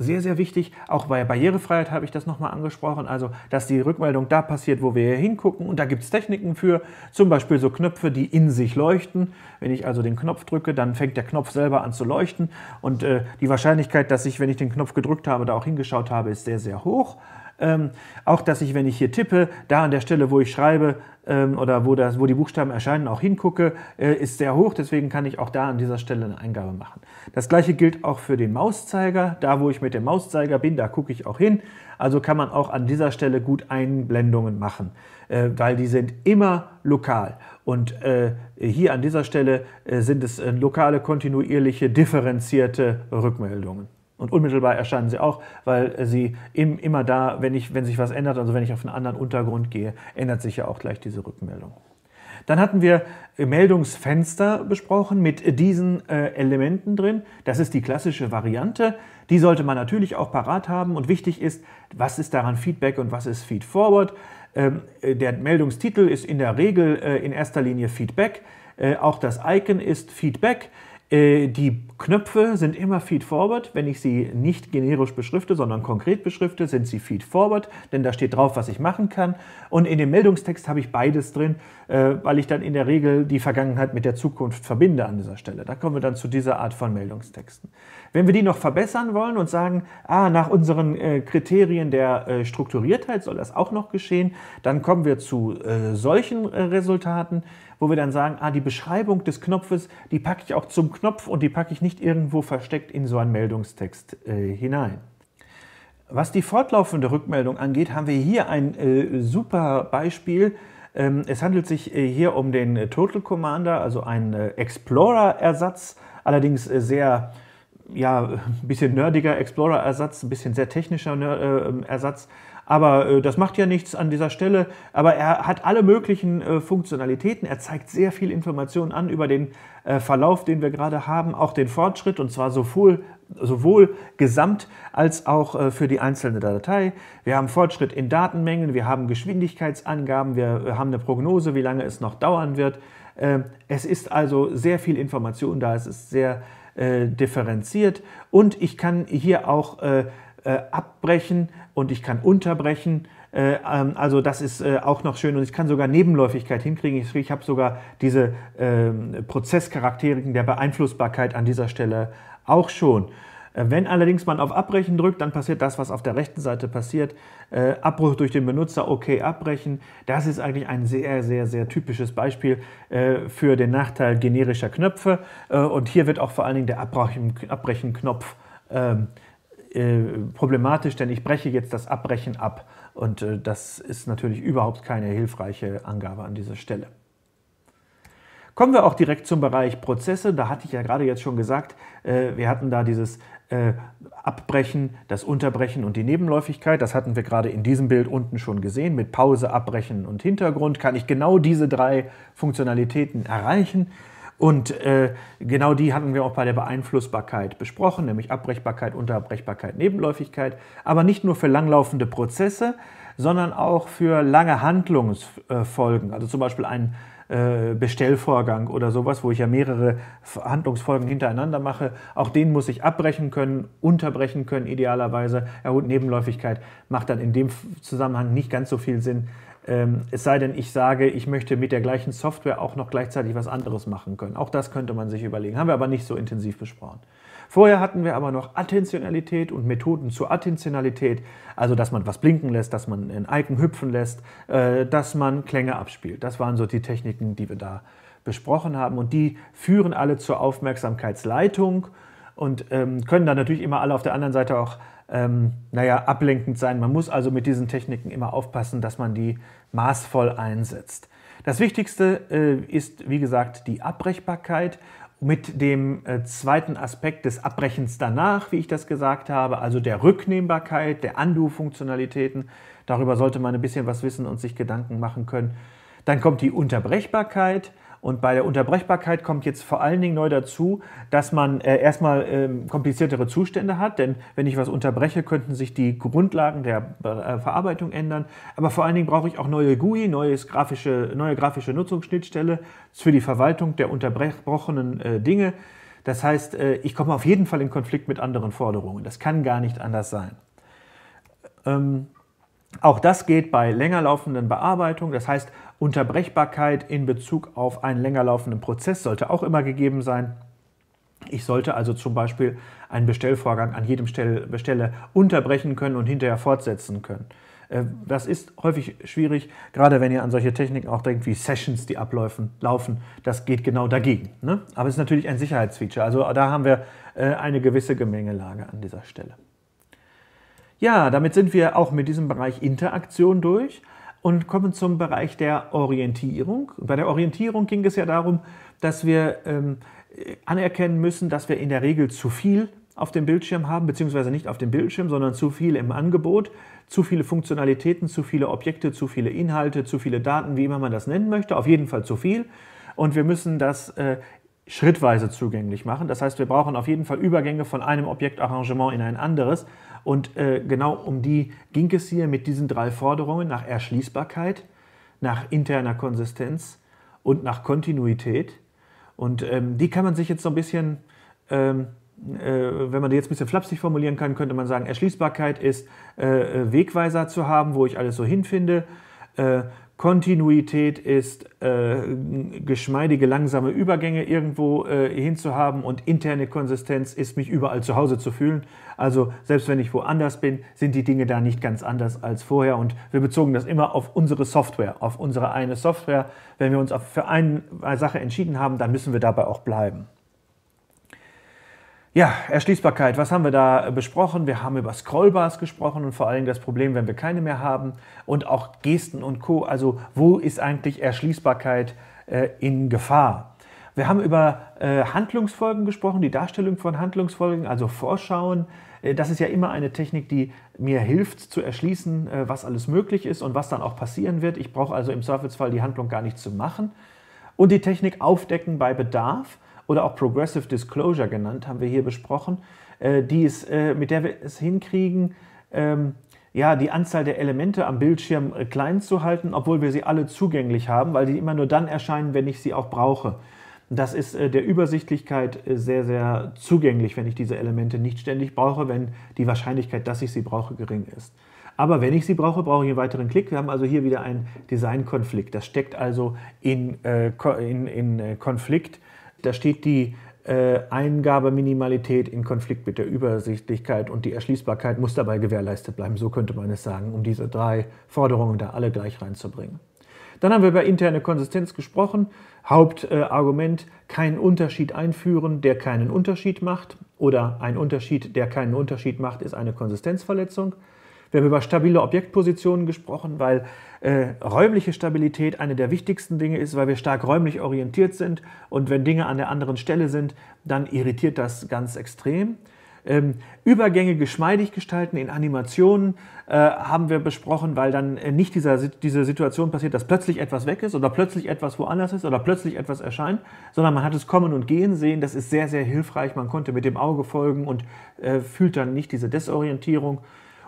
sehr, sehr wichtig. Auch bei Barrierefreiheit habe ich das nochmal angesprochen. Also, dass die Rückmeldung da passiert, wo wir hingucken. Und da gibt es Techniken für, zum Beispiel so Knöpfe, die in sich leuchten. Wenn ich also den Knopf drücke, dann fängt der Knopf selber an zu leuchten. Und äh, die Wahrscheinlichkeit, dass ich, wenn ich den Knopf gedrückt habe, da auch hingeschaut habe, ist sehr, sehr hoch. Ähm, auch, dass ich, wenn ich hier tippe, da an der Stelle, wo ich schreibe ähm, oder wo, das, wo die Buchstaben erscheinen, auch hingucke, äh, ist sehr hoch. Deswegen kann ich auch da an dieser Stelle eine Eingabe machen. Das gleiche gilt auch für den Mauszeiger. Da, wo ich mit dem Mauszeiger bin, da gucke ich auch hin. Also kann man auch an dieser Stelle gut Einblendungen machen, äh, weil die sind immer lokal. Und äh, hier an dieser Stelle äh, sind es äh, lokale, kontinuierliche, differenzierte Rückmeldungen. Und unmittelbar erscheinen sie auch, weil sie im, immer da, wenn, ich, wenn sich was ändert, also wenn ich auf einen anderen Untergrund gehe, ändert sich ja auch gleich diese Rückmeldung. Dann hatten wir Meldungsfenster besprochen mit diesen äh, Elementen drin. Das ist die klassische Variante. Die sollte man natürlich auch parat haben. Und wichtig ist, was ist daran Feedback und was ist Feedforward. Ähm, äh, der Meldungstitel ist in der Regel äh, in erster Linie Feedback. Äh, auch das Icon ist Feedback. Äh, die Knöpfe sind immer Feed-Forward. Wenn ich sie nicht generisch beschrifte, sondern konkret beschrifte, sind sie Feed-Forward, denn da steht drauf, was ich machen kann. Und in dem Meldungstext habe ich beides drin, äh, weil ich dann in der Regel die Vergangenheit mit der Zukunft verbinde an dieser Stelle. Da kommen wir dann zu dieser Art von Meldungstexten. Wenn wir die noch verbessern wollen und sagen, ah, nach unseren äh, Kriterien der Strukturiertheit soll das auch noch geschehen, dann kommen wir zu solchen Resultaten wo wir dann sagen, ah, die Beschreibung des Knopfes, die packe ich auch zum Knopf und die packe ich nicht irgendwo versteckt in so einen Meldungstext äh, hinein. Was die fortlaufende Rückmeldung angeht, haben wir hier ein äh, super Beispiel. Ähm, es handelt sich äh, hier um den Total Commander, also einen äh, Explorer-Ersatz, allerdings äh, sehr ja, ein bisschen nerdiger Explorer-Ersatz, ein bisschen sehr technischer äh, ähm, Ersatz. Aber äh, das macht ja nichts an dieser Stelle. Aber er hat alle möglichen äh, Funktionalitäten. Er zeigt sehr viel Informationen an über den äh, Verlauf, den wir gerade haben, auch den Fortschritt und zwar sowohl, sowohl gesamt als auch äh, für die einzelne Datei. Wir haben Fortschritt in Datenmengen, wir haben Geschwindigkeitsangaben, wir äh, haben eine Prognose, wie lange es noch dauern wird. Ähm, es ist also sehr viel Information da, es ist sehr äh, differenziert und ich kann hier auch abbrechen und ich kann unterbrechen. Äh, ähm, also das ist äh, auch noch schön und ich kann sogar Nebenläufigkeit hinkriegen. Ich, habe sogar diese ähm, Prozesscharakteriken der Beeinflussbarkeit an dieser Stelle auch schon. Äh, wenn allerdings man auf Abbrechen drückt, dann passiert das, was auf der rechten Seite passiert. Abbruch durch den Benutzer, okay, abbrechen. Das ist eigentlich ein sehr, sehr, sehr typisches Beispiel für den Nachteil generischer Knöpfe. und hier wird auch vor allen Dingen der Abbrechen-Knopf ähm, äh, problematisch, denn ich breche jetzt das Abbrechen ab. Und äh, das ist natürlich überhaupt keine hilfreiche Angabe an dieser Stelle. Kommen wir auch direkt zum Bereich Prozesse. Da hatte ich ja gerade jetzt schon gesagt, äh, wir hatten da dieses Abbrechen, das Unterbrechen und die Nebenläufigkeit. Das hatten wir gerade in diesem Bild unten schon gesehen. Mit Pause, Abbrechen und Hintergrund kann ich genau diese drei Funktionalitäten erreichen. Und äh, genau die hatten wir auch bei der Beeinflussbarkeit besprochen, nämlich Abbrechbarkeit, Unterbrechbarkeit, Nebenläufigkeit. Aber nicht nur für langlaufende Prozesse, sondern auch für lange Handlungsfolgen. Also zum Beispiel ein äh, Bestellvorgang oder sowas, wo ich ja mehrere Handlungsfolgen hintereinander mache. Auch den muss ich abbrechen können, unterbrechen können idealerweise. Ja gut, Nebenläufigkeit macht dann in dem Zusammenhang nicht ganz so viel Sinn. Ähm, es sei denn, ich sage, ich möchte mit der gleichen Software auch noch gleichzeitig was anderes machen können. Auch das könnte man sich überlegen, haben wir aber nicht so intensiv besprochen. Vorher hatten wir aber noch Attentionalität und Methoden zur Attentionalität, also dass man was blinken lässt, dass man ein Icon hüpfen lässt, äh, dass man Klänge abspielt. Das waren so die Techniken, die wir da besprochen haben und die führen alle zur Aufmerksamkeitsleitung und ähm, können dann natürlich immer alle auf der anderen Seite auch ähm, naja, ablenkend sein. Man muss also mit diesen Techniken immer aufpassen, dass man die maßvoll einsetzt. Das Wichtigste äh, ist, wie gesagt, die Abbrechbarkeit mit dem äh, zweiten Aspekt des Abbrechens danach, wie ich das gesagt habe, also der Rücknehmbarkeit, der Undo-Funktionalitäten. Darüber sollte man ein bisschen was wissen und sich Gedanken machen können. Dann kommt die Unterbrechbarkeit und bei der Unterbrechbarkeit kommt jetzt vor allen Dingen neu dazu, dass man äh, erstmal äh, kompliziertere Zustände hat, denn wenn ich was unterbreche, könnten sich die Grundlagen der äh, Verarbeitung ändern. Aber vor allen Dingen brauche ich auch neue GUI, neues grafische, neue grafische Nutzungsschnittstelle für die Verwaltung der unterbrochenen äh, Dinge. Das heißt, äh, ich komme auf jeden Fall in Konflikt mit anderen Forderungen. Das kann gar nicht anders sein. Ähm, auch das geht bei länger laufenden Bearbeitungen. Das heißt, Unterbrechbarkeit in Bezug auf einen länger laufenden Prozess sollte auch immer gegeben sein. Ich sollte also zum Beispiel einen Bestellvorgang an jedem Stelle unterbrechen können und hinterher fortsetzen können. Äh, das ist häufig schwierig, gerade wenn ihr an solche Techniken auch denkt wie Sessions, die abläufen, laufen. Das geht genau dagegen. Ne? Aber es ist natürlich ein Sicherheitsfeature. Also da haben wir äh, eine gewisse Gemengelage an dieser Stelle. Ja, damit sind wir auch mit diesem Bereich Interaktion durch und kommen zum Bereich der Orientierung. Bei der Orientierung ging es ja darum, dass wir ähm, anerkennen müssen, dass wir in der Regel zu viel auf dem Bildschirm haben, beziehungsweise nicht auf dem Bildschirm, sondern zu viel im Angebot, zu viele Funktionalitäten, zu viele Objekte, zu viele Inhalte, zu viele Daten, wie immer man das nennen möchte, auf jeden Fall zu viel. Und wir müssen das äh, schrittweise zugänglich machen. Das heißt, wir brauchen auf jeden Fall Übergänge von einem Objektarrangement in ein anderes und äh, genau um die ging es hier mit diesen drei Forderungen nach Erschließbarkeit, nach interner Konsistenz und nach Kontinuität. Und ähm, die kann man sich jetzt so ein bisschen, ähm, äh, wenn man die jetzt ein bisschen flapsig formulieren kann, könnte man sagen, Erschließbarkeit ist äh, äh Wegweiser zu haben, wo ich alles so hinfinde. Äh, Kontinuität ist, äh, geschmeidige, langsame Übergänge irgendwo äh, hinzuhaben und interne Konsistenz ist, mich überall zu Hause zu fühlen. Also selbst wenn ich woanders bin, sind die Dinge da nicht ganz anders als vorher. Und wir bezogen das immer auf unsere Software, auf unsere eine Software. Wenn wir uns für eine Sache entschieden haben, dann müssen wir dabei auch bleiben. Ja, Erschließbarkeit, was haben wir da besprochen? Wir haben über Scrollbars gesprochen und vor allem das Problem, wenn wir keine mehr haben und auch Gesten und Co. Also wo ist eigentlich Erschließbarkeit äh, in Gefahr? Wir haben über äh, Handlungsfolgen gesprochen, die Darstellung von Handlungsfolgen, also Vorschauen. Äh, das ist ja immer eine Technik, die mir hilft zu erschließen, äh, was alles möglich ist und was dann auch passieren wird. Ich brauche also im Zweifelsfall die Handlung gar nicht zu machen. Und die Technik aufdecken bei Bedarf oder auch Progressive Disclosure genannt, haben wir hier besprochen, äh, die es, äh, mit der wir es hinkriegen, ähm, ja, die Anzahl der Elemente am Bildschirm äh, klein zu halten, obwohl wir sie alle zugänglich haben, weil die immer nur dann erscheinen, wenn ich sie auch brauche. Das ist der Übersichtlichkeit sehr, sehr zugänglich, wenn ich diese Elemente nicht ständig brauche, wenn die Wahrscheinlichkeit, dass ich sie brauche, gering ist. Aber wenn ich sie brauche, brauche ich einen weiteren Klick. Wir haben also hier wieder einen Designkonflikt. Das steckt also in, in, in Konflikt da steht die äh, Eingabeminimalität in Konflikt mit der Übersichtlichkeit und die Erschließbarkeit muss dabei gewährleistet bleiben, so könnte man es sagen, um diese drei Forderungen da alle gleich reinzubringen. Dann haben wir über interne Konsistenz gesprochen. Hauptargument, äh, keinen Unterschied einführen, der keinen Unterschied macht. Oder ein Unterschied, der keinen Unterschied macht, ist eine Konsistenzverletzung. Wir haben über stabile Objektpositionen gesprochen, weil äh, räumliche Stabilität eine der wichtigsten Dinge ist, weil wir stark räumlich orientiert sind und wenn Dinge an der anderen Stelle sind, dann irritiert das ganz extrem. Ähm, Übergänge geschmeidig gestalten in Animationen äh, haben wir besprochen, weil dann äh, nicht dieser, diese Situation passiert, dass plötzlich etwas weg ist oder plötzlich etwas woanders ist oder plötzlich etwas erscheint, sondern man hat es kommen und gehen sehen. Das ist sehr, sehr hilfreich. Man konnte mit dem Auge folgen und äh, fühlt dann nicht diese Desorientierung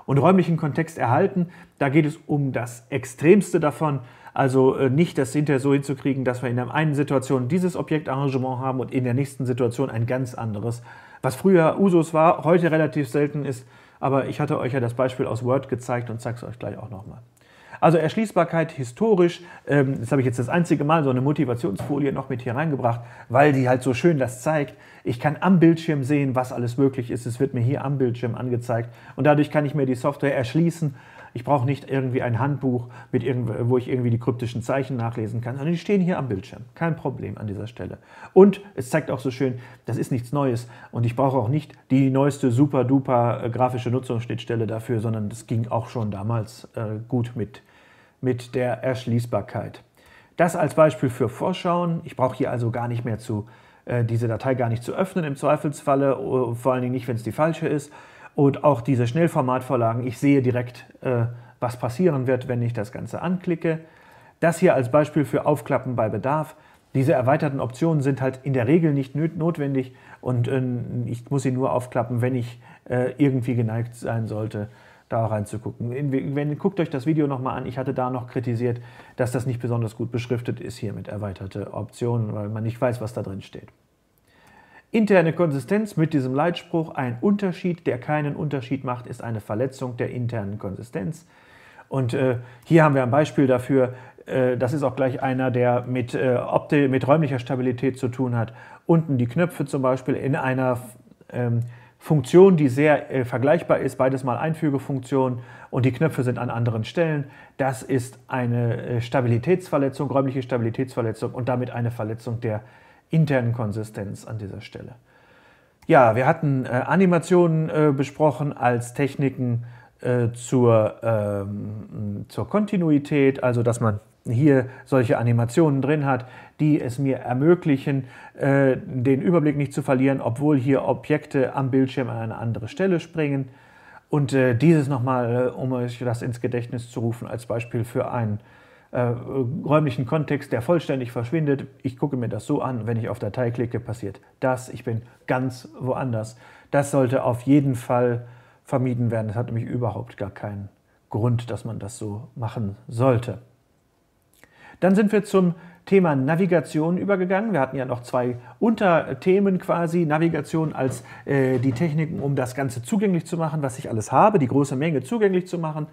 und räumlichen Kontext erhalten. Da geht es um das Extremste davon. Also äh, nicht das hinterher so hinzukriegen, dass wir in der einen Situation dieses Objektarrangement haben und in der nächsten Situation ein ganz anderes. Was früher Usus war, heute relativ selten ist. Aber ich hatte euch ja das Beispiel aus Word gezeigt und zeige es euch gleich auch nochmal. Also Erschließbarkeit historisch, ähm, das habe ich jetzt das einzige Mal so eine Motivationsfolie noch mit hier reingebracht, weil die halt so schön das zeigt. Ich kann am Bildschirm sehen, was alles möglich ist. Es wird mir hier am Bildschirm angezeigt und dadurch kann ich mir die Software erschließen. Ich brauche nicht irgendwie ein Handbuch, mit wo ich irgendwie die kryptischen Zeichen nachlesen kann, sondern die stehen hier am Bildschirm. Kein Problem an dieser Stelle. Und es zeigt auch so schön, das ist nichts Neues und ich brauche auch nicht die neueste super-duper äh, grafische Nutzungsschnittstelle dafür, sondern das ging auch schon damals äh, gut mit mit der Erschließbarkeit. Das als Beispiel für Vorschauen. Ich brauche hier also gar nicht mehr zu, äh, diese Datei gar nicht zu öffnen im Zweifelsfalle, äh, vor allen Dingen nicht, wenn es die falsche ist. Und auch diese Schnellformatvorlagen, ich sehe direkt, äh, was passieren wird, wenn ich das Ganze anklicke. Das hier als Beispiel für Aufklappen bei Bedarf. Diese erweiterten Optionen sind halt in der Regel nicht notwendig und äh, ich muss sie nur aufklappen, wenn ich äh, irgendwie geneigt sein sollte, da reinzugucken. Wenn, guckt euch das Video nochmal an. Ich hatte da noch kritisiert, dass das nicht besonders gut beschriftet ist hier mit erweiterte Optionen, weil man nicht weiß, was da drin steht. Interne Konsistenz mit diesem Leitspruch, ein Unterschied, der keinen Unterschied macht, ist eine Verletzung der internen Konsistenz. Und äh, hier haben wir ein Beispiel dafür. Äh, das ist auch gleich einer, der mit, äh, mit räumlicher Stabilität zu tun hat. Unten die Knöpfe zum Beispiel in einer ähm, Funktion, die sehr äh, vergleichbar ist, beides mal Einfügefunktion und die Knöpfe sind an anderen Stellen. Das ist eine äh, Stabilitätsverletzung, räumliche Stabilitätsverletzung und damit eine Verletzung der internen Konsistenz an dieser Stelle. Ja, wir hatten äh, Animationen äh, besprochen als Techniken äh, zur, ähm, zur Kontinuität, also dass man hier solche Animationen drin hat, die es mir ermöglichen, äh, den Überblick nicht zu verlieren, obwohl hier Objekte am Bildschirm an eine andere Stelle springen. Und äh, dieses nochmal, äh, um euch das ins Gedächtnis zu rufen, als Beispiel für einen äh, räumlichen Kontext, der vollständig verschwindet. Ich gucke mir das so an, wenn ich auf Datei klicke, passiert das. Ich bin ganz woanders. Das sollte auf jeden Fall äh, vermieden werden. Es hat nämlich überhaupt gar keinen Grund, dass man das so machen sollte. Dann sind wir zum Thema Navigation übergegangen. Wir hatten ja noch zwei Unterthemen quasi. Navigation als äh, die Techniken, um das Ganze zugänglich zu machen, was ich alles habe, die große Menge zugänglich zu machen.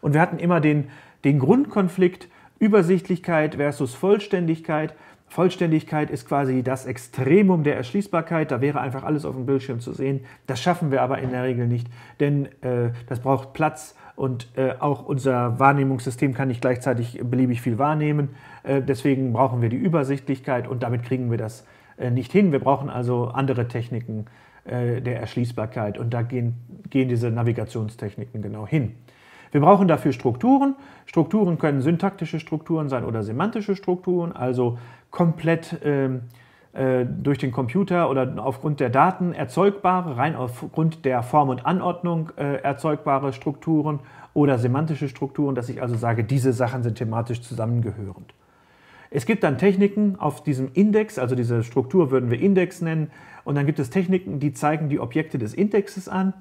Und wir hatten immer den, den Grundkonflikt Übersichtlichkeit versus Vollständigkeit. Vollständigkeit ist quasi das Extremum der Erschließbarkeit. Da wäre einfach alles auf dem Bildschirm zu sehen. Das schaffen wir aber in der Regel nicht, denn äh, das braucht Platz und äh, auch unser Wahrnehmungssystem kann nicht gleichzeitig beliebig viel wahrnehmen. Äh, deswegen brauchen wir die Übersichtlichkeit und damit kriegen wir das äh, nicht hin. Wir brauchen also andere Techniken äh, der Erschließbarkeit und da gehen, gehen diese Navigationstechniken genau hin. Wir brauchen dafür Strukturen. Strukturen können syntaktische Strukturen sein oder semantische Strukturen, also komplett ähm, äh, durch den Computer oder aufgrund der Daten erzeugbare, rein aufgrund der Form und Anordnung äh, erzeugbare Strukturen oder semantische Strukturen, dass ich also sage, diese Sachen sind thematisch zusammengehörend. Es gibt dann Techniken auf diesem Index, also diese Struktur würden wir Index nennen, und dann gibt es Techniken, die zeigen die Objekte des Indexes an.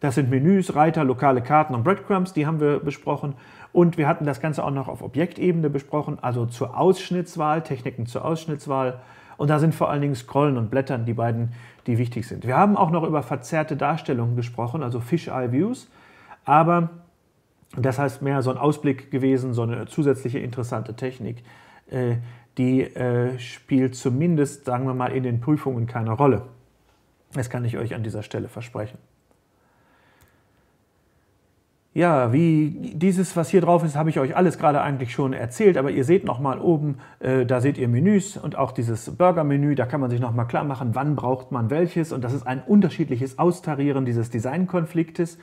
Das sind Menüs, Reiter, lokale Karten und Breadcrumbs, die haben wir besprochen. Und wir hatten das Ganze auch noch auf Objektebene besprochen, also zur Ausschnittswahl, Techniken zur Ausschnittswahl. Und da sind vor allen Dingen Scrollen und Blättern die beiden, die wichtig sind. Wir haben auch noch über verzerrte Darstellungen gesprochen, also fish eye views Aber das heißt mehr so ein Ausblick gewesen, so eine zusätzliche interessante Technik. Äh, die äh, spielt zumindest, sagen wir mal, in den Prüfungen keine Rolle. Das kann ich euch an dieser Stelle versprechen ja, wie dieses, was hier drauf ist, habe ich euch alles gerade eigentlich schon erzählt, aber ihr seht nochmal oben, äh, da seht ihr Menüs und auch dieses Burger-Menü, da kann man sich nochmal klar machen, wann braucht man welches und das ist ein unterschiedliches Austarieren dieses Designkonfliktes.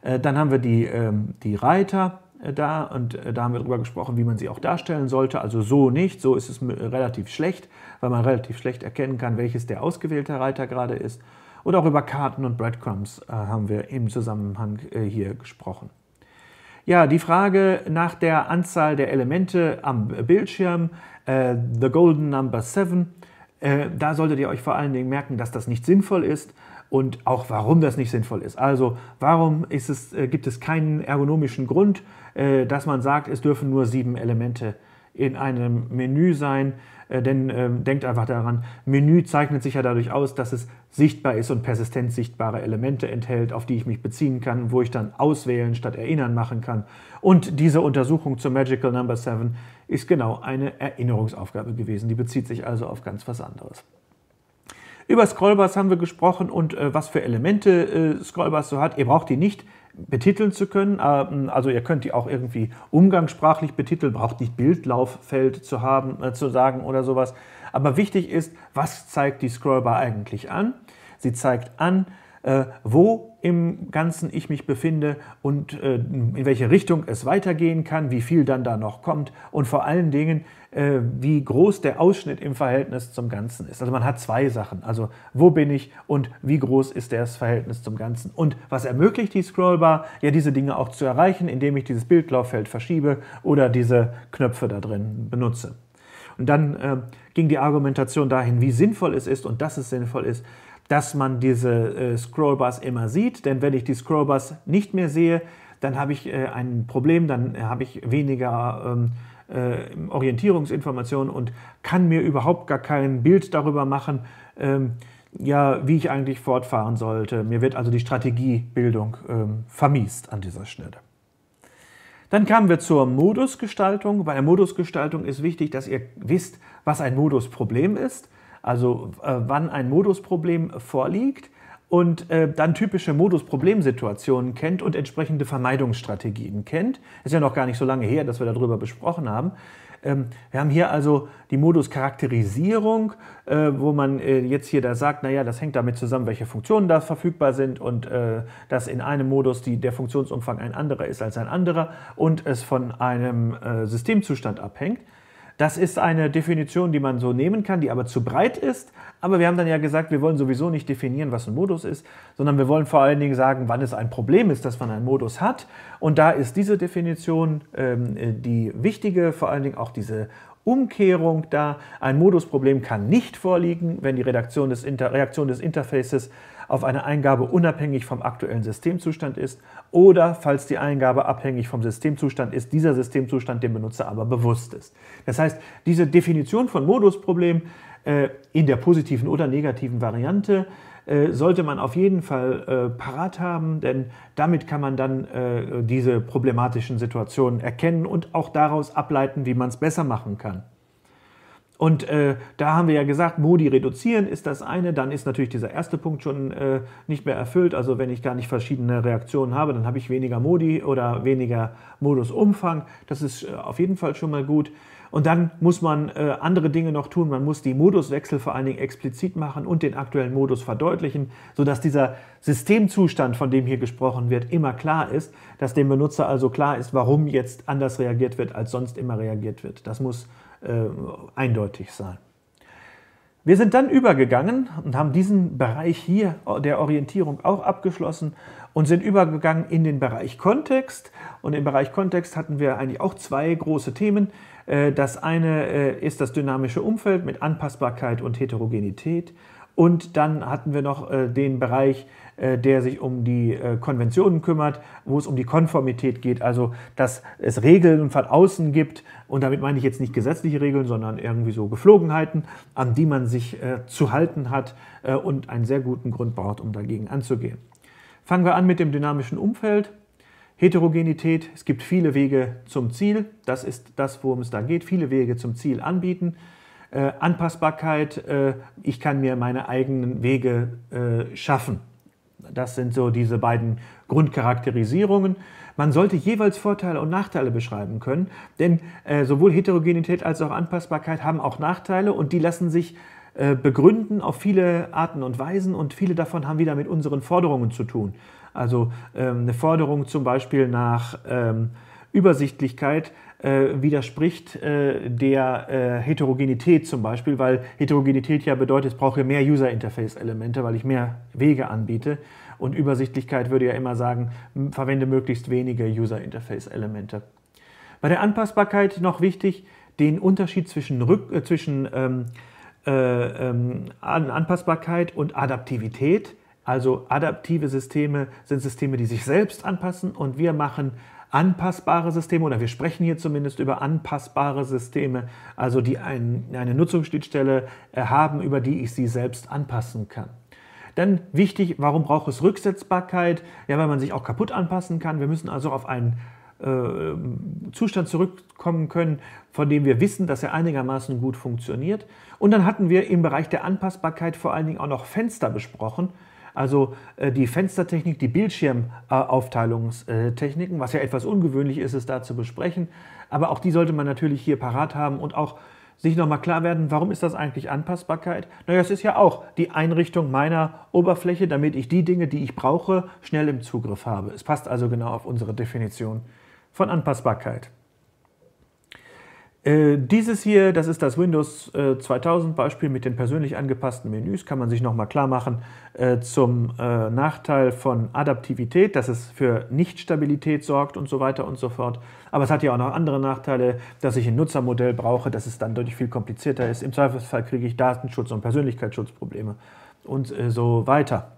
Äh, dann haben wir die, ähm, die Reiter äh, da und äh, da haben wir darüber gesprochen, wie man sie auch darstellen sollte, also so nicht, so ist es äh, relativ schlecht, weil man relativ schlecht erkennen kann, welches der ausgewählte Reiter gerade ist. Und auch über Karten und Breadcrumbs äh, haben wir im Zusammenhang äh, hier gesprochen. Ja, die Frage nach der Anzahl der Elemente am Bildschirm, äh, The Golden Number 7, äh, da solltet ihr euch vor allen Dingen merken, dass das nicht sinnvoll ist und auch warum das nicht sinnvoll ist. Also warum ist es, äh, gibt es keinen ergonomischen Grund, äh, dass man sagt, es dürfen nur sieben Elemente in einem Menü sein. Äh, denn ähm, denkt einfach daran, Menü zeichnet sich ja dadurch aus, dass es sichtbar ist und persistent sichtbare Elemente enthält, auf die ich mich beziehen kann, wo ich dann auswählen statt erinnern machen kann. Und diese Untersuchung zur Magical Number 7 ist genau eine Erinnerungsaufgabe gewesen. Die bezieht sich also auf ganz was anderes. Über Scrollbars haben wir gesprochen und äh, was für Elemente äh, Scrollbars so hat. Ihr braucht die nicht betiteln zu können. Ähm, also ihr könnt die auch irgendwie umgangssprachlich betiteln, braucht nicht Bildlauffeld zu haben, äh, zu sagen oder sowas. Aber wichtig ist, was zeigt die Scrollbar eigentlich an? Sie zeigt an, äh, wo im Ganzen ich mich befinde und äh, in welche Richtung es weitergehen kann, wie viel dann da noch kommt und vor allen Dingen, äh, wie groß der Ausschnitt im Verhältnis zum Ganzen ist. Also man hat zwei Sachen. Also wo bin ich und wie groß ist das Verhältnis zum Ganzen. Und was ermöglicht die Scrollbar? Ja, diese Dinge auch zu erreichen, indem ich dieses Bildlauffeld verschiebe oder diese Knöpfe da drin benutze. Und dann äh, ging die Argumentation dahin, wie sinnvoll es ist und dass es sinnvoll ist, dass man diese äh, Scrollbars immer sieht. Denn wenn ich die Scrollbars nicht mehr sehe, dann habe ich äh, ein Problem, dann habe ich weniger ähm, äh, Orientierungsinformationen und kann mir überhaupt gar kein Bild darüber machen, ähm, ja, wie ich eigentlich fortfahren sollte. Mir wird also die Strategiebildung ähm, vermiest an dieser Stelle. Dann kamen wir zur Modusgestaltung. Bei der Modusgestaltung ist wichtig, dass ihr wisst, was ein Modusproblem ist also äh, wann ein Modusproblem vorliegt und äh, dann typische Modusproblemsituationen kennt und entsprechende Vermeidungsstrategien kennt. Ist ja noch gar nicht so lange her, dass wir darüber besprochen haben. Ähm, wir haben hier also die Moduscharakterisierung, äh, wo man äh, jetzt hier da sagt, naja, das hängt damit zusammen, welche Funktionen da verfügbar sind und äh, dass in einem Modus die, der Funktionsumfang ein anderer ist als ein anderer und es von einem äh, Systemzustand abhängt. Das ist eine Definition, die man so nehmen kann, die aber zu breit ist. Aber wir haben dann ja gesagt, wir wollen sowieso nicht definieren, was ein Modus ist, sondern wir wollen vor allen Dingen sagen, wann es ein Problem ist, dass man einen Modus hat. Und da ist diese Definition ähm, die wichtige, vor allen Dingen auch diese Umkehrung da. Ein Modusproblem kann nicht vorliegen, wenn die Redaktion des Inter Reaktion des Interfaces auf eine Eingabe unabhängig vom aktuellen Systemzustand ist oder falls die Eingabe abhängig vom Systemzustand ist, dieser Systemzustand dem Benutzer aber bewusst ist. Das heißt, diese Definition von Modusproblem äh, in der positiven oder negativen Variante äh, sollte man auf jeden Fall äh, parat haben, denn damit kann man dann äh, diese problematischen Situationen erkennen und auch daraus ableiten, wie man es besser machen kann. Und äh, da haben wir ja gesagt, Modi reduzieren ist das eine, dann ist natürlich dieser erste Punkt schon äh, nicht mehr erfüllt. Also wenn ich gar nicht verschiedene Reaktionen habe, dann habe ich weniger Modi oder weniger Modusumfang. Das ist äh, auf jeden Fall schon mal gut. Und dann muss man äh, andere Dinge noch tun. Man muss die Moduswechsel vor allen Dingen explizit machen und den aktuellen Modus verdeutlichen, sodass dieser Systemzustand, von dem hier gesprochen wird, immer klar ist, dass dem Benutzer also klar ist, warum jetzt anders reagiert wird, als sonst immer reagiert wird. Das muss äh, äh, eindeutig sein. Wir sind dann übergegangen und haben diesen Bereich hier der Orientierung auch abgeschlossen und sind übergegangen in den Bereich Kontext. Und im Bereich Kontext hatten wir eigentlich auch zwei große Themen. Äh, das eine äh, ist das dynamische Umfeld mit Anpassbarkeit und Heterogenität. Und dann hatten wir noch äh, den Bereich äh, der sich um die äh, Konventionen kümmert, wo es um die Konformität geht, also dass es Regeln von außen gibt. Und damit meine ich jetzt nicht gesetzliche Regeln, sondern irgendwie so Geflogenheiten, an die man sich äh, zu halten hat und einen sehr guten Grund braucht, um dagegen anzugehen. Fangen wir an mit dem dynamischen Umfeld. Heterogenität, es gibt viele Wege zum Ziel, das ist das, worum es da geht, viele Wege zum Ziel anbieten. Äh, Anpassbarkeit, äh, ich kann mir meine eigenen Wege äh, schaffen. Das sind so diese beiden Grundcharakterisierungen. Man sollte jeweils Vorteile und Nachteile beschreiben können, denn äh, sowohl Heterogenität als auch Anpassbarkeit haben auch Nachteile und die lassen sich äh, begründen auf viele Arten und Weisen und viele davon haben wieder mit unseren Forderungen zu tun. Also ähm, eine Forderung zum Beispiel nach ähm, Übersichtlichkeit äh, widerspricht äh, der äh, Heterogenität zum Beispiel, weil Heterogenität ja bedeutet, ich brauche mehr User-Interface-Elemente, weil ich mehr Wege anbiete. Und Übersichtlichkeit würde ja immer sagen, verwende möglichst wenige User-Interface-Elemente. Bei der Anpassbarkeit noch wichtig, den Unterschied zwischen, Rück, äh, zwischen ähm, äh, ähm, Anpassbarkeit und Adaptivität. Also adaptive Systeme sind Systeme, die sich selbst anpassen und wir machen anpassbare Systeme oder wir sprechen hier zumindest über anpassbare Systeme, also die ein, eine Nutzungsschnittstelle äh, haben, über die ich sie selbst anpassen kann. Dann wichtig, warum braucht es Rücksetzbarkeit? Ja, weil man sich auch kaputt anpassen kann. Wir müssen also auf einen äh, Zustand zurückkommen können, von dem wir wissen, dass er einigermaßen gut funktioniert. Und dann hatten wir im Bereich der Anpassbarkeit vor allen Dingen auch noch Fenster besprochen. Also äh, die Fenstertechnik, die Bildschirmaufteilungstechniken, was ja etwas ungewöhnlich ist, es da zu besprechen. Aber auch die sollte man natürlich hier parat haben und auch sich nochmal klar werden, warum ist das eigentlich Anpassbarkeit? Naja, es ist ja auch die Einrichtung meiner Oberfläche, damit ich die Dinge, die ich brauche, schnell im Zugriff habe. Es passt also genau auf unsere Definition von Anpassbarkeit. Äh, dieses hier, das ist das Windows äh, 2000 Beispiel mit den persönlich angepassten Menüs, kann man sich nochmal klar machen, äh, zum äh, Nachteil von Adaptivität, dass es für Nichtstabilität sorgt und so weiter und so fort. Aber es hat ja auch noch andere Nachteile, dass ich ein Nutzermodell brauche, dass es dann deutlich viel komplizierter ist. Im Zweifelsfall kriege ich Datenschutz- und Persönlichkeitsschutzprobleme und äh, so weiter.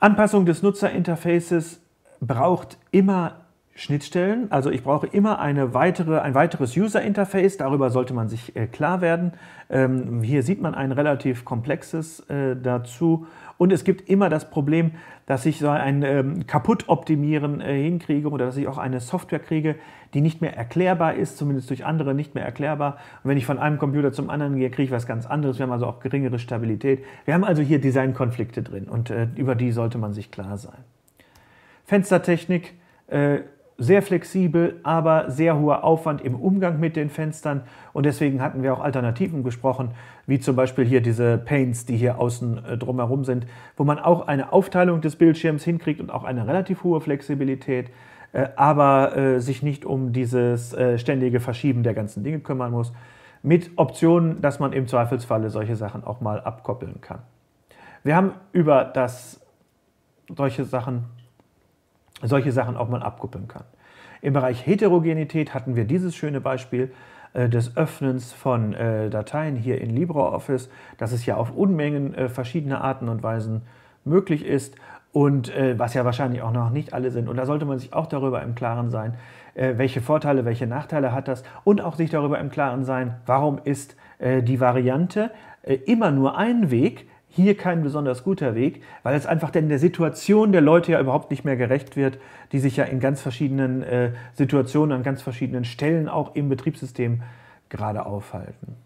Anpassung des Nutzerinterfaces braucht immer Schnittstellen. Also ich brauche immer eine weitere, ein weiteres User-Interface, darüber sollte man sich äh, klar werden. Ähm, hier sieht man ein relativ komplexes äh, dazu. Und es gibt immer das Problem, dass ich so ein ähm, Kaputt-Optimieren äh, hinkriege oder dass ich auch eine Software kriege, die nicht mehr erklärbar ist, zumindest durch andere nicht mehr erklärbar. Und wenn ich von einem Computer zum anderen gehe, kriege ich was ganz anderes. Wir haben also auch geringere Stabilität. Wir haben also hier Designkonflikte drin und äh, über die sollte man sich klar sein. Fenstertechnik äh, sehr flexibel, aber sehr hoher Aufwand im Umgang mit den Fenstern. Und deswegen hatten wir auch Alternativen gesprochen, wie zum Beispiel hier diese Paints, die hier außen äh, drumherum sind, wo man auch eine Aufteilung des Bildschirms hinkriegt und auch eine relativ hohe Flexibilität, äh, aber äh, sich nicht um dieses äh, ständige Verschieben der ganzen Dinge kümmern muss. Mit Optionen, dass man im Zweifelsfalle solche Sachen auch mal abkoppeln kann. Wir haben über das solche Sachen solche Sachen auch mal abkuppeln kann. Im Bereich Heterogenität hatten wir dieses schöne Beispiel äh, des Öffnens von äh, Dateien hier in LibreOffice, dass es ja auf Unmengen äh, verschiedener Arten und Weisen möglich ist und was ja wahrscheinlich auch noch nicht alle sind. Und da sollte man sich auch darüber im Klaren sein, welche Vorteile, welche Nachteile hat das und auch sich darüber im Klaren sein, warum ist die Variante immer nur ein Weg, hier kein besonders guter Weg, weil es einfach denn der Situation der Leute ja überhaupt nicht mehr gerecht wird, die sich ja in ganz verschiedenen äh, Situationen, an ganz verschiedenen Stellen auch im Betriebssystem gerade aufhalten.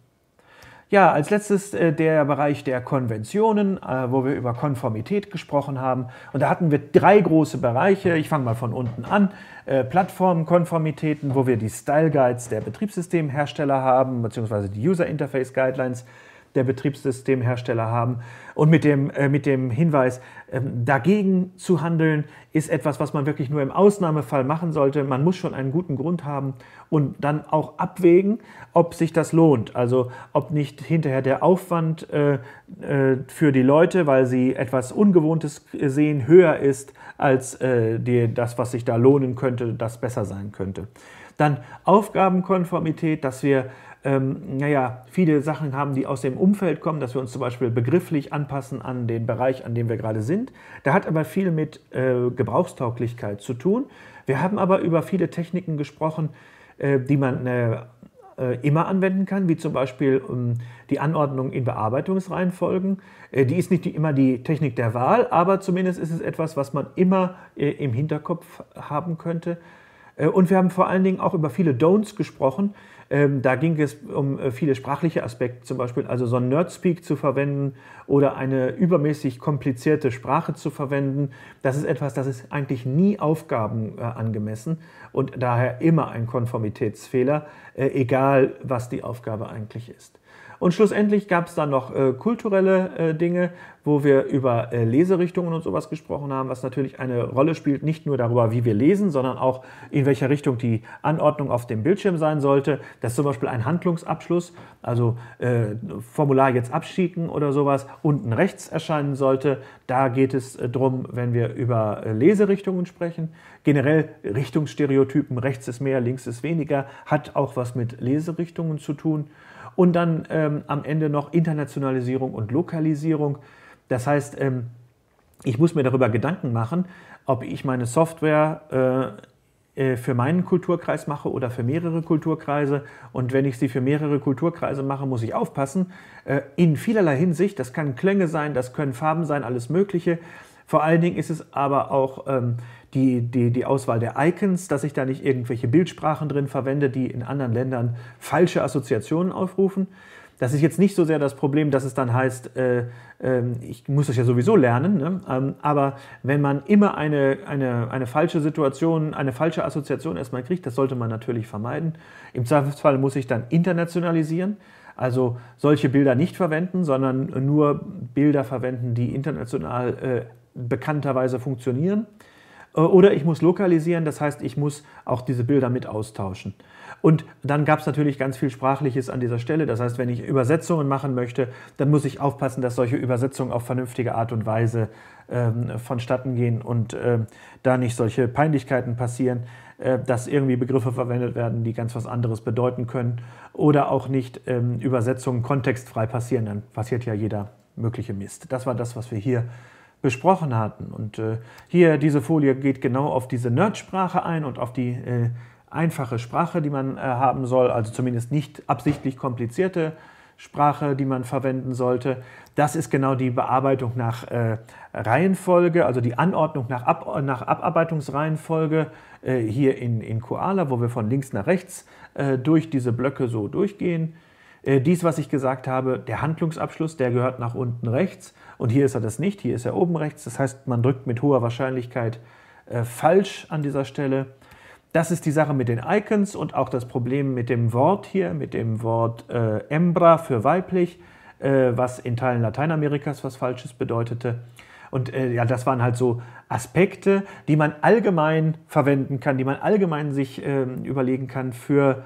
Ja, als letztes äh, der Bereich der Konventionen, äh, wo wir über Konformität gesprochen haben. Und da hatten wir drei große Bereiche. Ich fange mal von unten an. Äh, Plattformkonformitäten, wo wir die Style Guides der Betriebssystemhersteller haben, beziehungsweise die User Interface Guidelines der Betriebssystemhersteller haben. Und mit dem, äh, mit dem Hinweis, ähm, dagegen zu handeln, ist etwas, was man wirklich nur im Ausnahmefall machen sollte. Man muss schon einen guten Grund haben und dann auch abwägen, ob sich das lohnt. Also ob nicht hinterher der Aufwand äh, äh, für die Leute, weil sie etwas Ungewohntes sehen, höher ist als äh, die, das, was sich da lohnen könnte, das besser sein könnte. Dann Aufgabenkonformität, dass wir ähm, naja, viele Sachen haben, die aus dem Umfeld kommen, dass wir uns zum Beispiel begrifflich anpassen an den Bereich, an dem wir gerade sind. Da hat aber viel mit äh, Gebrauchstauglichkeit zu tun. Wir haben aber über viele Techniken gesprochen, äh, die man äh, äh immer anwenden kann, wie zum Beispiel um, ähm, die Anordnung in Bearbeitungsreihenfolgen. Äh, die ist nicht die, immer die Technik der Wahl, aber zumindest ist es etwas, was man immer äh, im Hinterkopf haben könnte. und wir haben vor allen Dingen auch über viele Don'ts gesprochen, ähm, da ging es um äh, viele sprachliche Aspekte, zum Beispiel also so ein Nerdspeak zu verwenden oder eine übermäßig komplizierte Sprache zu verwenden. Das ist etwas, das ist eigentlich nie Aufgaben äh, angemessen und daher immer ein Konformitätsfehler, äh, egal was die Aufgabe eigentlich ist. Und schlussendlich gab es dann noch äh, kulturelle äh, Dinge, wo wir über äh, Leserichtungen und sowas gesprochen haben, was natürlich eine Rolle spielt, nicht nur darüber, wie wir lesen, sondern auch in welcher Richtung die Anordnung auf dem Bildschirm sein sollte. Dass zum Beispiel ein Handlungsabschluss, also äh, Formular jetzt abschicken oder sowas, unten rechts erscheinen sollte. Da geht es äh, drum, wenn wir über äh, Leserichtungen sprechen. Generell Richtungsstereotypen, rechts ist mehr, links ist weniger, hat auch was mit Leserichtungen zu tun und dann ähm, am Ende noch Internationalisierung und Lokalisierung. Das heißt, ähm, ich muss mir darüber Gedanken machen, ob ich meine Software äh, äh für meinen Kulturkreis mache oder für mehrere Kulturkreise. Und wenn ich sie für mehrere Kulturkreise mache, muss ich aufpassen. Äh, in vielerlei Hinsicht, das kann Klänge sein, das können Farben sein, alles Mögliche. Vor allen Dingen ist es aber auch ähm, die, die, die Auswahl der Icons, dass ich da nicht irgendwelche Bildsprachen drin verwende, die in anderen Ländern falsche Assoziationen aufrufen. Das ist jetzt nicht so sehr das Problem, dass es dann heißt, äh, äh, ich muss das ja sowieso lernen. Ne? Ähm, aber wenn man immer eine, eine, eine falsche Situation, eine falsche Assoziation erstmal kriegt, das sollte man natürlich vermeiden. Im Zweifelsfall muss ich dann internationalisieren. Also solche Bilder nicht verwenden, sondern nur Bilder verwenden, die international äh, bekannterweise funktionieren. Äh, oder ich muss lokalisieren, das heißt, ich muss auch diese Bilder mit austauschen. Und dann gab es natürlich ganz viel Sprachliches an dieser Stelle. Das heißt, wenn ich Übersetzungen machen möchte, dann muss ich aufpassen, dass solche Übersetzungen auf vernünftige Art und Weise ähm, vonstatten gehen und ähm, da nicht solche Peinlichkeiten passieren, äh, dass irgendwie Begriffe verwendet werden, die ganz was anderes bedeuten können oder auch nicht ähm, Übersetzungen kontextfrei passieren. Dann passiert ja jeder mögliche Mist. Das war das, was wir hier besprochen hatten. Und äh, hier diese Folie geht genau auf diese Nerd-Sprache ein und auf die äh, einfache Sprache, die man äh, haben soll, also zumindest nicht absichtlich komplizierte Sprache, die man verwenden sollte. Das ist genau die Bearbeitung nach äh, Reihenfolge, also die Anordnung nach, Ab nach Abarbeitungsreihenfolge äh, hier in, in Koala, wo wir von links nach rechts äh, durch diese Blöcke so durchgehen dies, was ich gesagt habe, der Handlungsabschluss, der gehört nach unten rechts. Und hier ist er das nicht, hier ist er oben rechts. Das heißt, man drückt mit hoher Wahrscheinlichkeit äh, falsch an dieser Stelle. Das ist die Sache mit den Icons und auch das Problem mit dem Wort hier, mit dem Wort äh, Embra für weiblich, äh, was in Teilen Lateinamerikas was Falsches bedeutete. Und äh, ja, das waren halt so Aspekte, die man allgemein verwenden kann, die man allgemein sich ähm, überlegen kann für äh,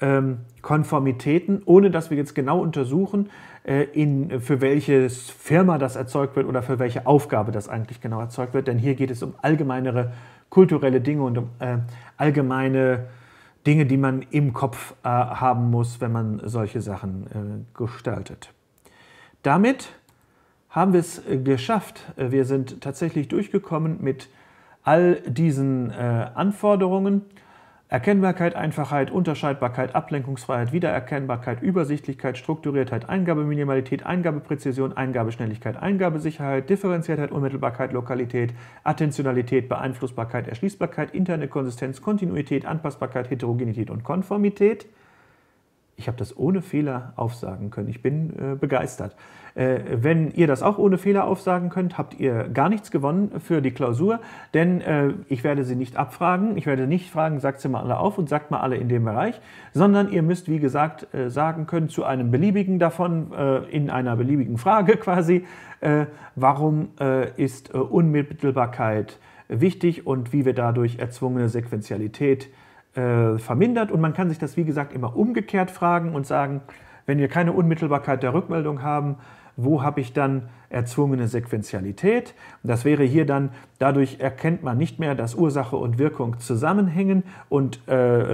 ähm, Konformitäten, ohne dass wir jetzt genau untersuchen, äh, in, für welche Firma das erzeugt wird oder für welche Aufgabe das eigentlich genau erzeugt wird. Denn hier geht es um allgemeinere kulturelle Dinge und um äh, allgemeine Dinge, die man im Kopf äh, haben muss, wenn man solche Sachen äh, gestaltet. Damit haben wir es äh, geschafft. Äh, wir sind tatsächlich durchgekommen mit all diesen Anforderungen. Erkennbarkeit, Einfachheit, Unterscheidbarkeit, Ablenkungsfreiheit, Wiedererkennbarkeit, Übersichtlichkeit, Strukturiertheit, Eingabeminimalität, Eingabepräzision, Eingabeschnelligkeit, Eingabesicherheit, Differenziertheit, Unmittelbarkeit, Lokalität, Attentionalität, Beeinflussbarkeit, Erschließbarkeit, interne Konsistenz, Kontinuität, Anpassbarkeit, Heterogenität und Konformität. Ich habe das ohne Fehler aufsagen können. Ich bin äh, begeistert. Äh, wenn ihr das auch ohne Fehler aufsagen könnt, habt ihr gar nichts gewonnen für die Klausur, denn äh, ich werde sie nicht abfragen. Ich werde nicht fragen, sagt sie mal alle auf und sagt mal alle in dem Bereich, sondern ihr müsst, wie gesagt, äh, sagen können zu einem beliebigen davon, äh, in einer beliebigen Frage quasi, äh, warum ist Unmittelbarkeit wichtig und wie wir dadurch erzwungene Sequenzialität äh, äh, vermindert. Und man kann sich das, wie gesagt, immer umgekehrt fragen und sagen, wenn wir keine Unmittelbarkeit der Rückmeldung haben, wo habe ich dann erzwungene Sequenzialität? Das wäre hier dann, dadurch erkennt man nicht mehr, dass Ursache und Wirkung zusammenhängen und äh,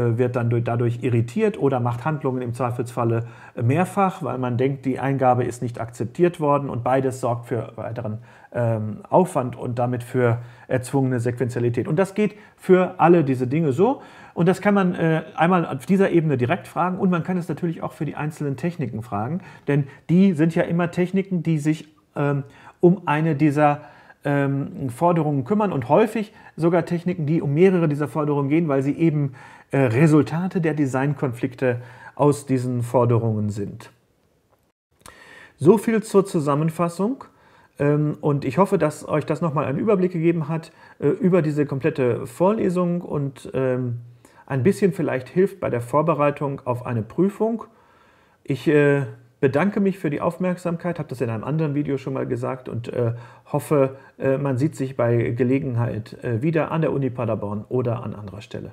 äh wird dann dadurch irritiert oder macht Handlungen im Zweifelsfalle mehrfach, weil man denkt, die Eingabe ist nicht akzeptiert worden und beides sorgt für weiteren ähm, Aufwand und damit für erzwungene Sequenzialität. Und das geht für alle diese Dinge so. Und das kann man äh, einmal auf dieser Ebene direkt fragen und man kann es natürlich auch für die einzelnen Techniken fragen, denn die sind ja immer Techniken, die sich ähm, um eine dieser ähm, Forderungen kümmern und häufig sogar Techniken, die um mehrere dieser Forderungen gehen, weil sie eben äh, Resultate der Designkonflikte aus diesen Forderungen sind. So viel zur Zusammenfassung. Ähm, und ich hoffe, dass euch das nochmal einen Überblick gegeben hat äh, über diese komplette Vorlesung und ähm, ein bisschen vielleicht hilft bei der Vorbereitung auf eine Prüfung. Ich äh, bedanke mich für die Aufmerksamkeit, habe das in einem anderen Video schon mal gesagt und äh, hoffe, äh, man sieht sich bei Gelegenheit äh, wieder an der Uni Paderborn oder an anderer Stelle.